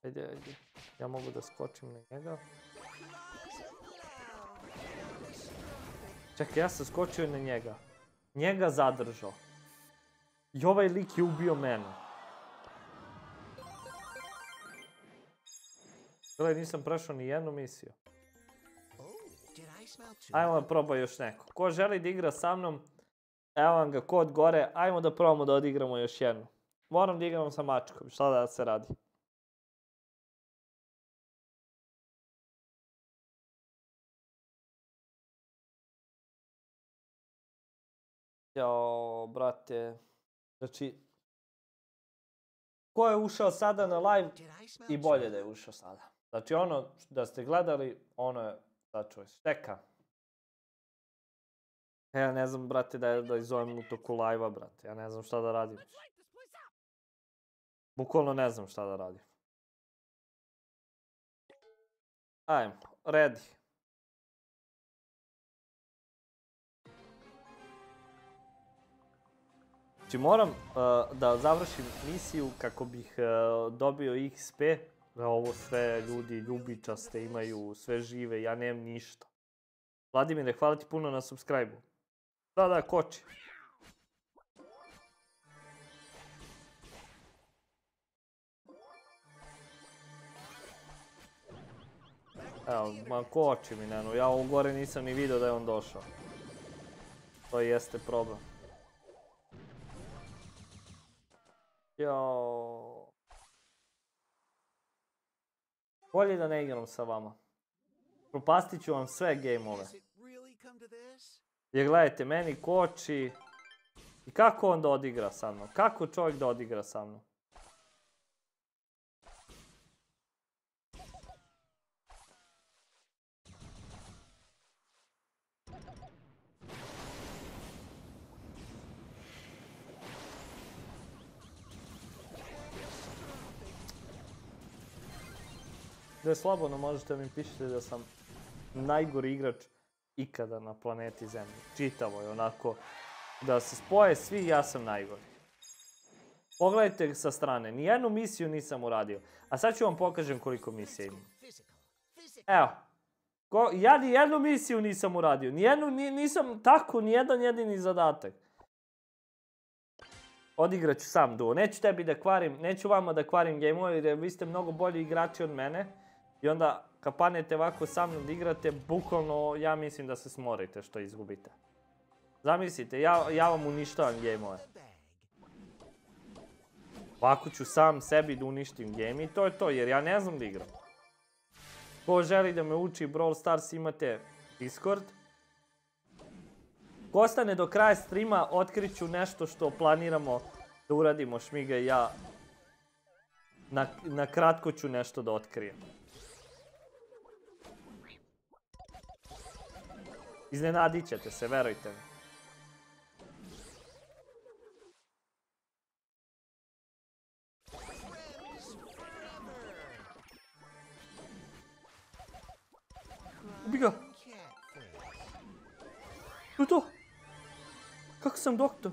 Ajde, ajde. Ja mogu da skočim na njega. Čekaj, ja sam skočio na njega. Njega zadržao. I ovaj lik je ubio mene. Gledaj, nisam prešao ni jednu misiju. Ajmo da proba još neko. Ko želi da igra sa mnom, evo vam ga kod gore, ajmo da probamo da odigramo još jednu. Moram da igram sa mačkom, šta da se radi. Jao, brate. Znači, ko je ušao sada na live i bolje da je ušao sada. Znači ono da ste gledali, ono je, da čuješ, šteka. E, ja ne znam, brate, da, da izovem u toku live-a, brate. Ja ne znam šta da radim. Bukvalno ne znam šta da radim. Ajmo, ready. Znači moram uh, da završim misiju kako bih uh, dobio XP, da ovo sve ljudi ljubičaste imaju, sve žive, ja nemam ništa. Vladimire, hvala ti puno na subscribe-u. Da, da, koči. Evo, ma koči mi, Neno. Ja ovo gore nisam ni video da je on došao. To jeste problem. Jo. Bolje da ne igram sa vama. Propastit ću vam sve gejmove. Jer gledajte, meni koči. I kako on da odigra sa mnom? Kako čovjek da odigra sa mnom? da je slobodno možete mi pišete da sam najgori igrač ikada na planeti Zemlji. Čitavo je onako, da se spoje svi, ja sam najgori. Pogledajte sa strane, nijednu misiju nisam uradio. A sad ću vam pokažem koliko misija imam. Evo. Ko, ja nijednu misiju nisam uradio. Nijednu, nisam tako, nijedan jedini zadatak. Odigraću sam duo. Neću tebi da kvarim, neću vama da kvarim game jer vi ste mnogo bolji igrači od mene. I onda kad panete ovako sa mnom da igrate, bukvalno ja mislim da se smorite što izgubite. Zamislite, ja, ja vam uništavam game-ove. Ovako ću sam sebi da uništim game i to je to, jer ja ne znam da igram. Ko želi da me uči Brawl Stars imate Discord. Ko ostane do kraja streama, otkriću nešto što planiramo da uradimo Šmiga i ja. Na, na kratko ću nešto da otkrijem. Iznenadit ćete se, verujte mi. Ubi ga! To je to! Kako sam doktor?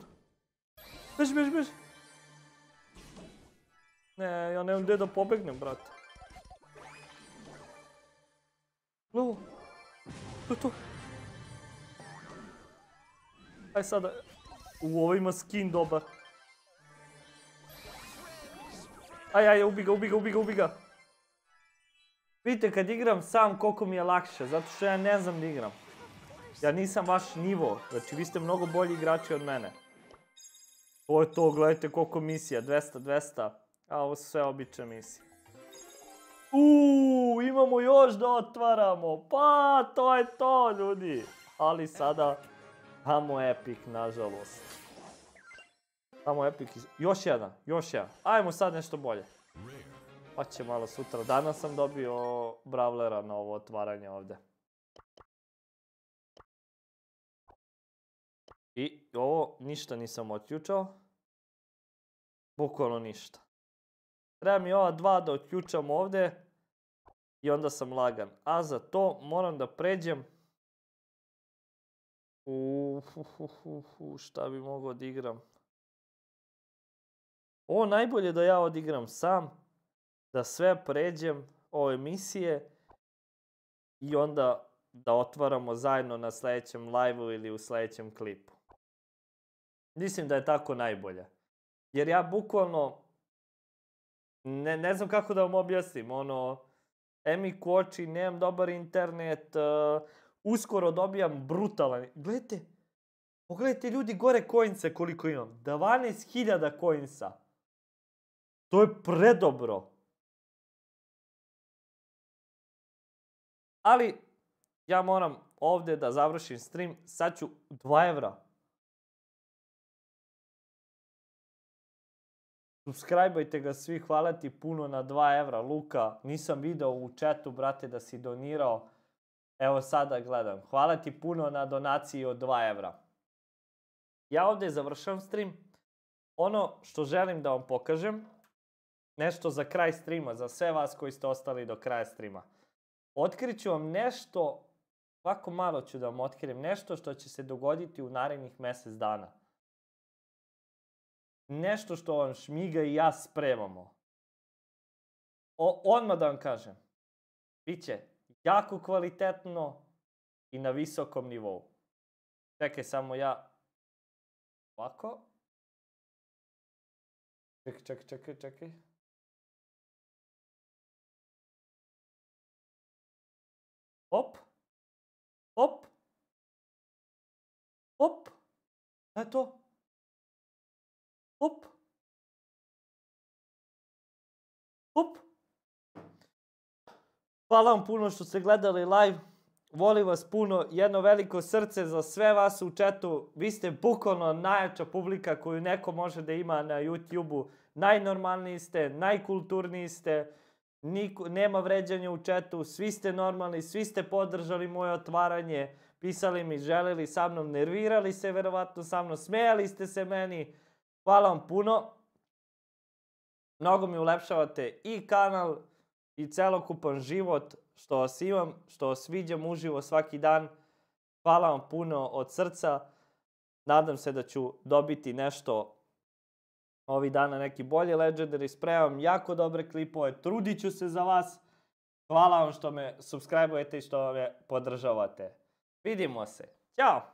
Beži, beži, beži! Ne, ja nemam gdje da pobegnem, brate. Lovo! To je to! Aj sada, u ovo ima skin dobar. Aj, aj, ubi ga, ubi ga, ubi ga, ubi ga. Vidite, kad igram sam, koliko mi je lakše, zato što ja ne znam da igram. Ja nisam vaš nivo, znači vi ste mnogo bolji igrači od mene. To je to, gledajte koliko misija, 200, 200. A ovo su sve obične misije. Uuu, imamo još da otvaramo. Pa, to je to, ljudi. Ali sada Samo epic, nažalost. Samo epic. Iz... Još jedan, još jedan. Ajmo sad nešto bolje. Pa će malo sutra. Danas sam dobio Bravlera na ovo otvaranje ovde. I ovo ništa nisam otključao. Bukvalno ništa. Treba mi ova dva da otključam ovde. I onda sam lagan. A za to moram da pređem Uhuhuhu, šta bi mogao odigram? Da o, najbolje da ja odigram sam, da sve pređem ove emisije i onda da otvaramo zajedno na sledećem live-u ili u sledećem klipu. Mislim da je tako najbolje. Jer ja bukvalno, ne, ne znam kako da vam objasnim, ono, emi koči, nemam dobar internet, uh, uskoro dobijam brutalan. Gledajte, pogledajte ljudi gore coinse koliko imam. 12.000 coinsa. To je predobro. Ali, ja moram ovde da završim stream. Sad ću 2 evra. Subscribeajte ga svi, hvala ti puno na 2 evra. Luka, nisam video u chatu, brate, da si donirao. Evo sada da gledam. Hvala ti puno na donaciji od 2 evra. Ja ovde završavam stream. Ono što želim da vam pokažem, nešto za kraj streama, za sve vas koji ste ostali do kraja streama. Otkriću vam nešto, ovako malo ću da vam otkrijem, nešto što će se dogoditi u narednih mesec dana. Nešto što vam Šmiga i ja spremamo. O, odmah da vam kažem, Biće jako kvalitetno i na visokom nivou. Čekaj, samo ja ovako. Čekaj, čekaj, čekaj, čekaj. Hop. Hop. Hop. Eto. Hop. Hop. Hvala vam puno što ste gledali live. Volim vas puno, jedno veliko srce za sve vas u četu. Vi ste bukvalno najjača publika koju neko može da ima na YouTube-u. Najnormalniji ste, najkulturniji ste, Niko, nema vređanja u četu, svi ste normalni, svi ste podržali moje otvaranje, pisali mi, želeli sa mnom, nervirali se verovatno sa mnom, smejali ste se meni. Hvala vam puno. Mnogo mi ulepšavate i kanal i celokupan život što vas imam, što vas viđam uživo svaki dan. Hvala vam puno od srca. Nadam se da ću dobiti nešto ovih dana neki bolji Legendary. Spremam jako dobre klipove, trudit ću se za vas. Hvala vam što me subscribe i što me podržavate. Vidimo se. Ćao!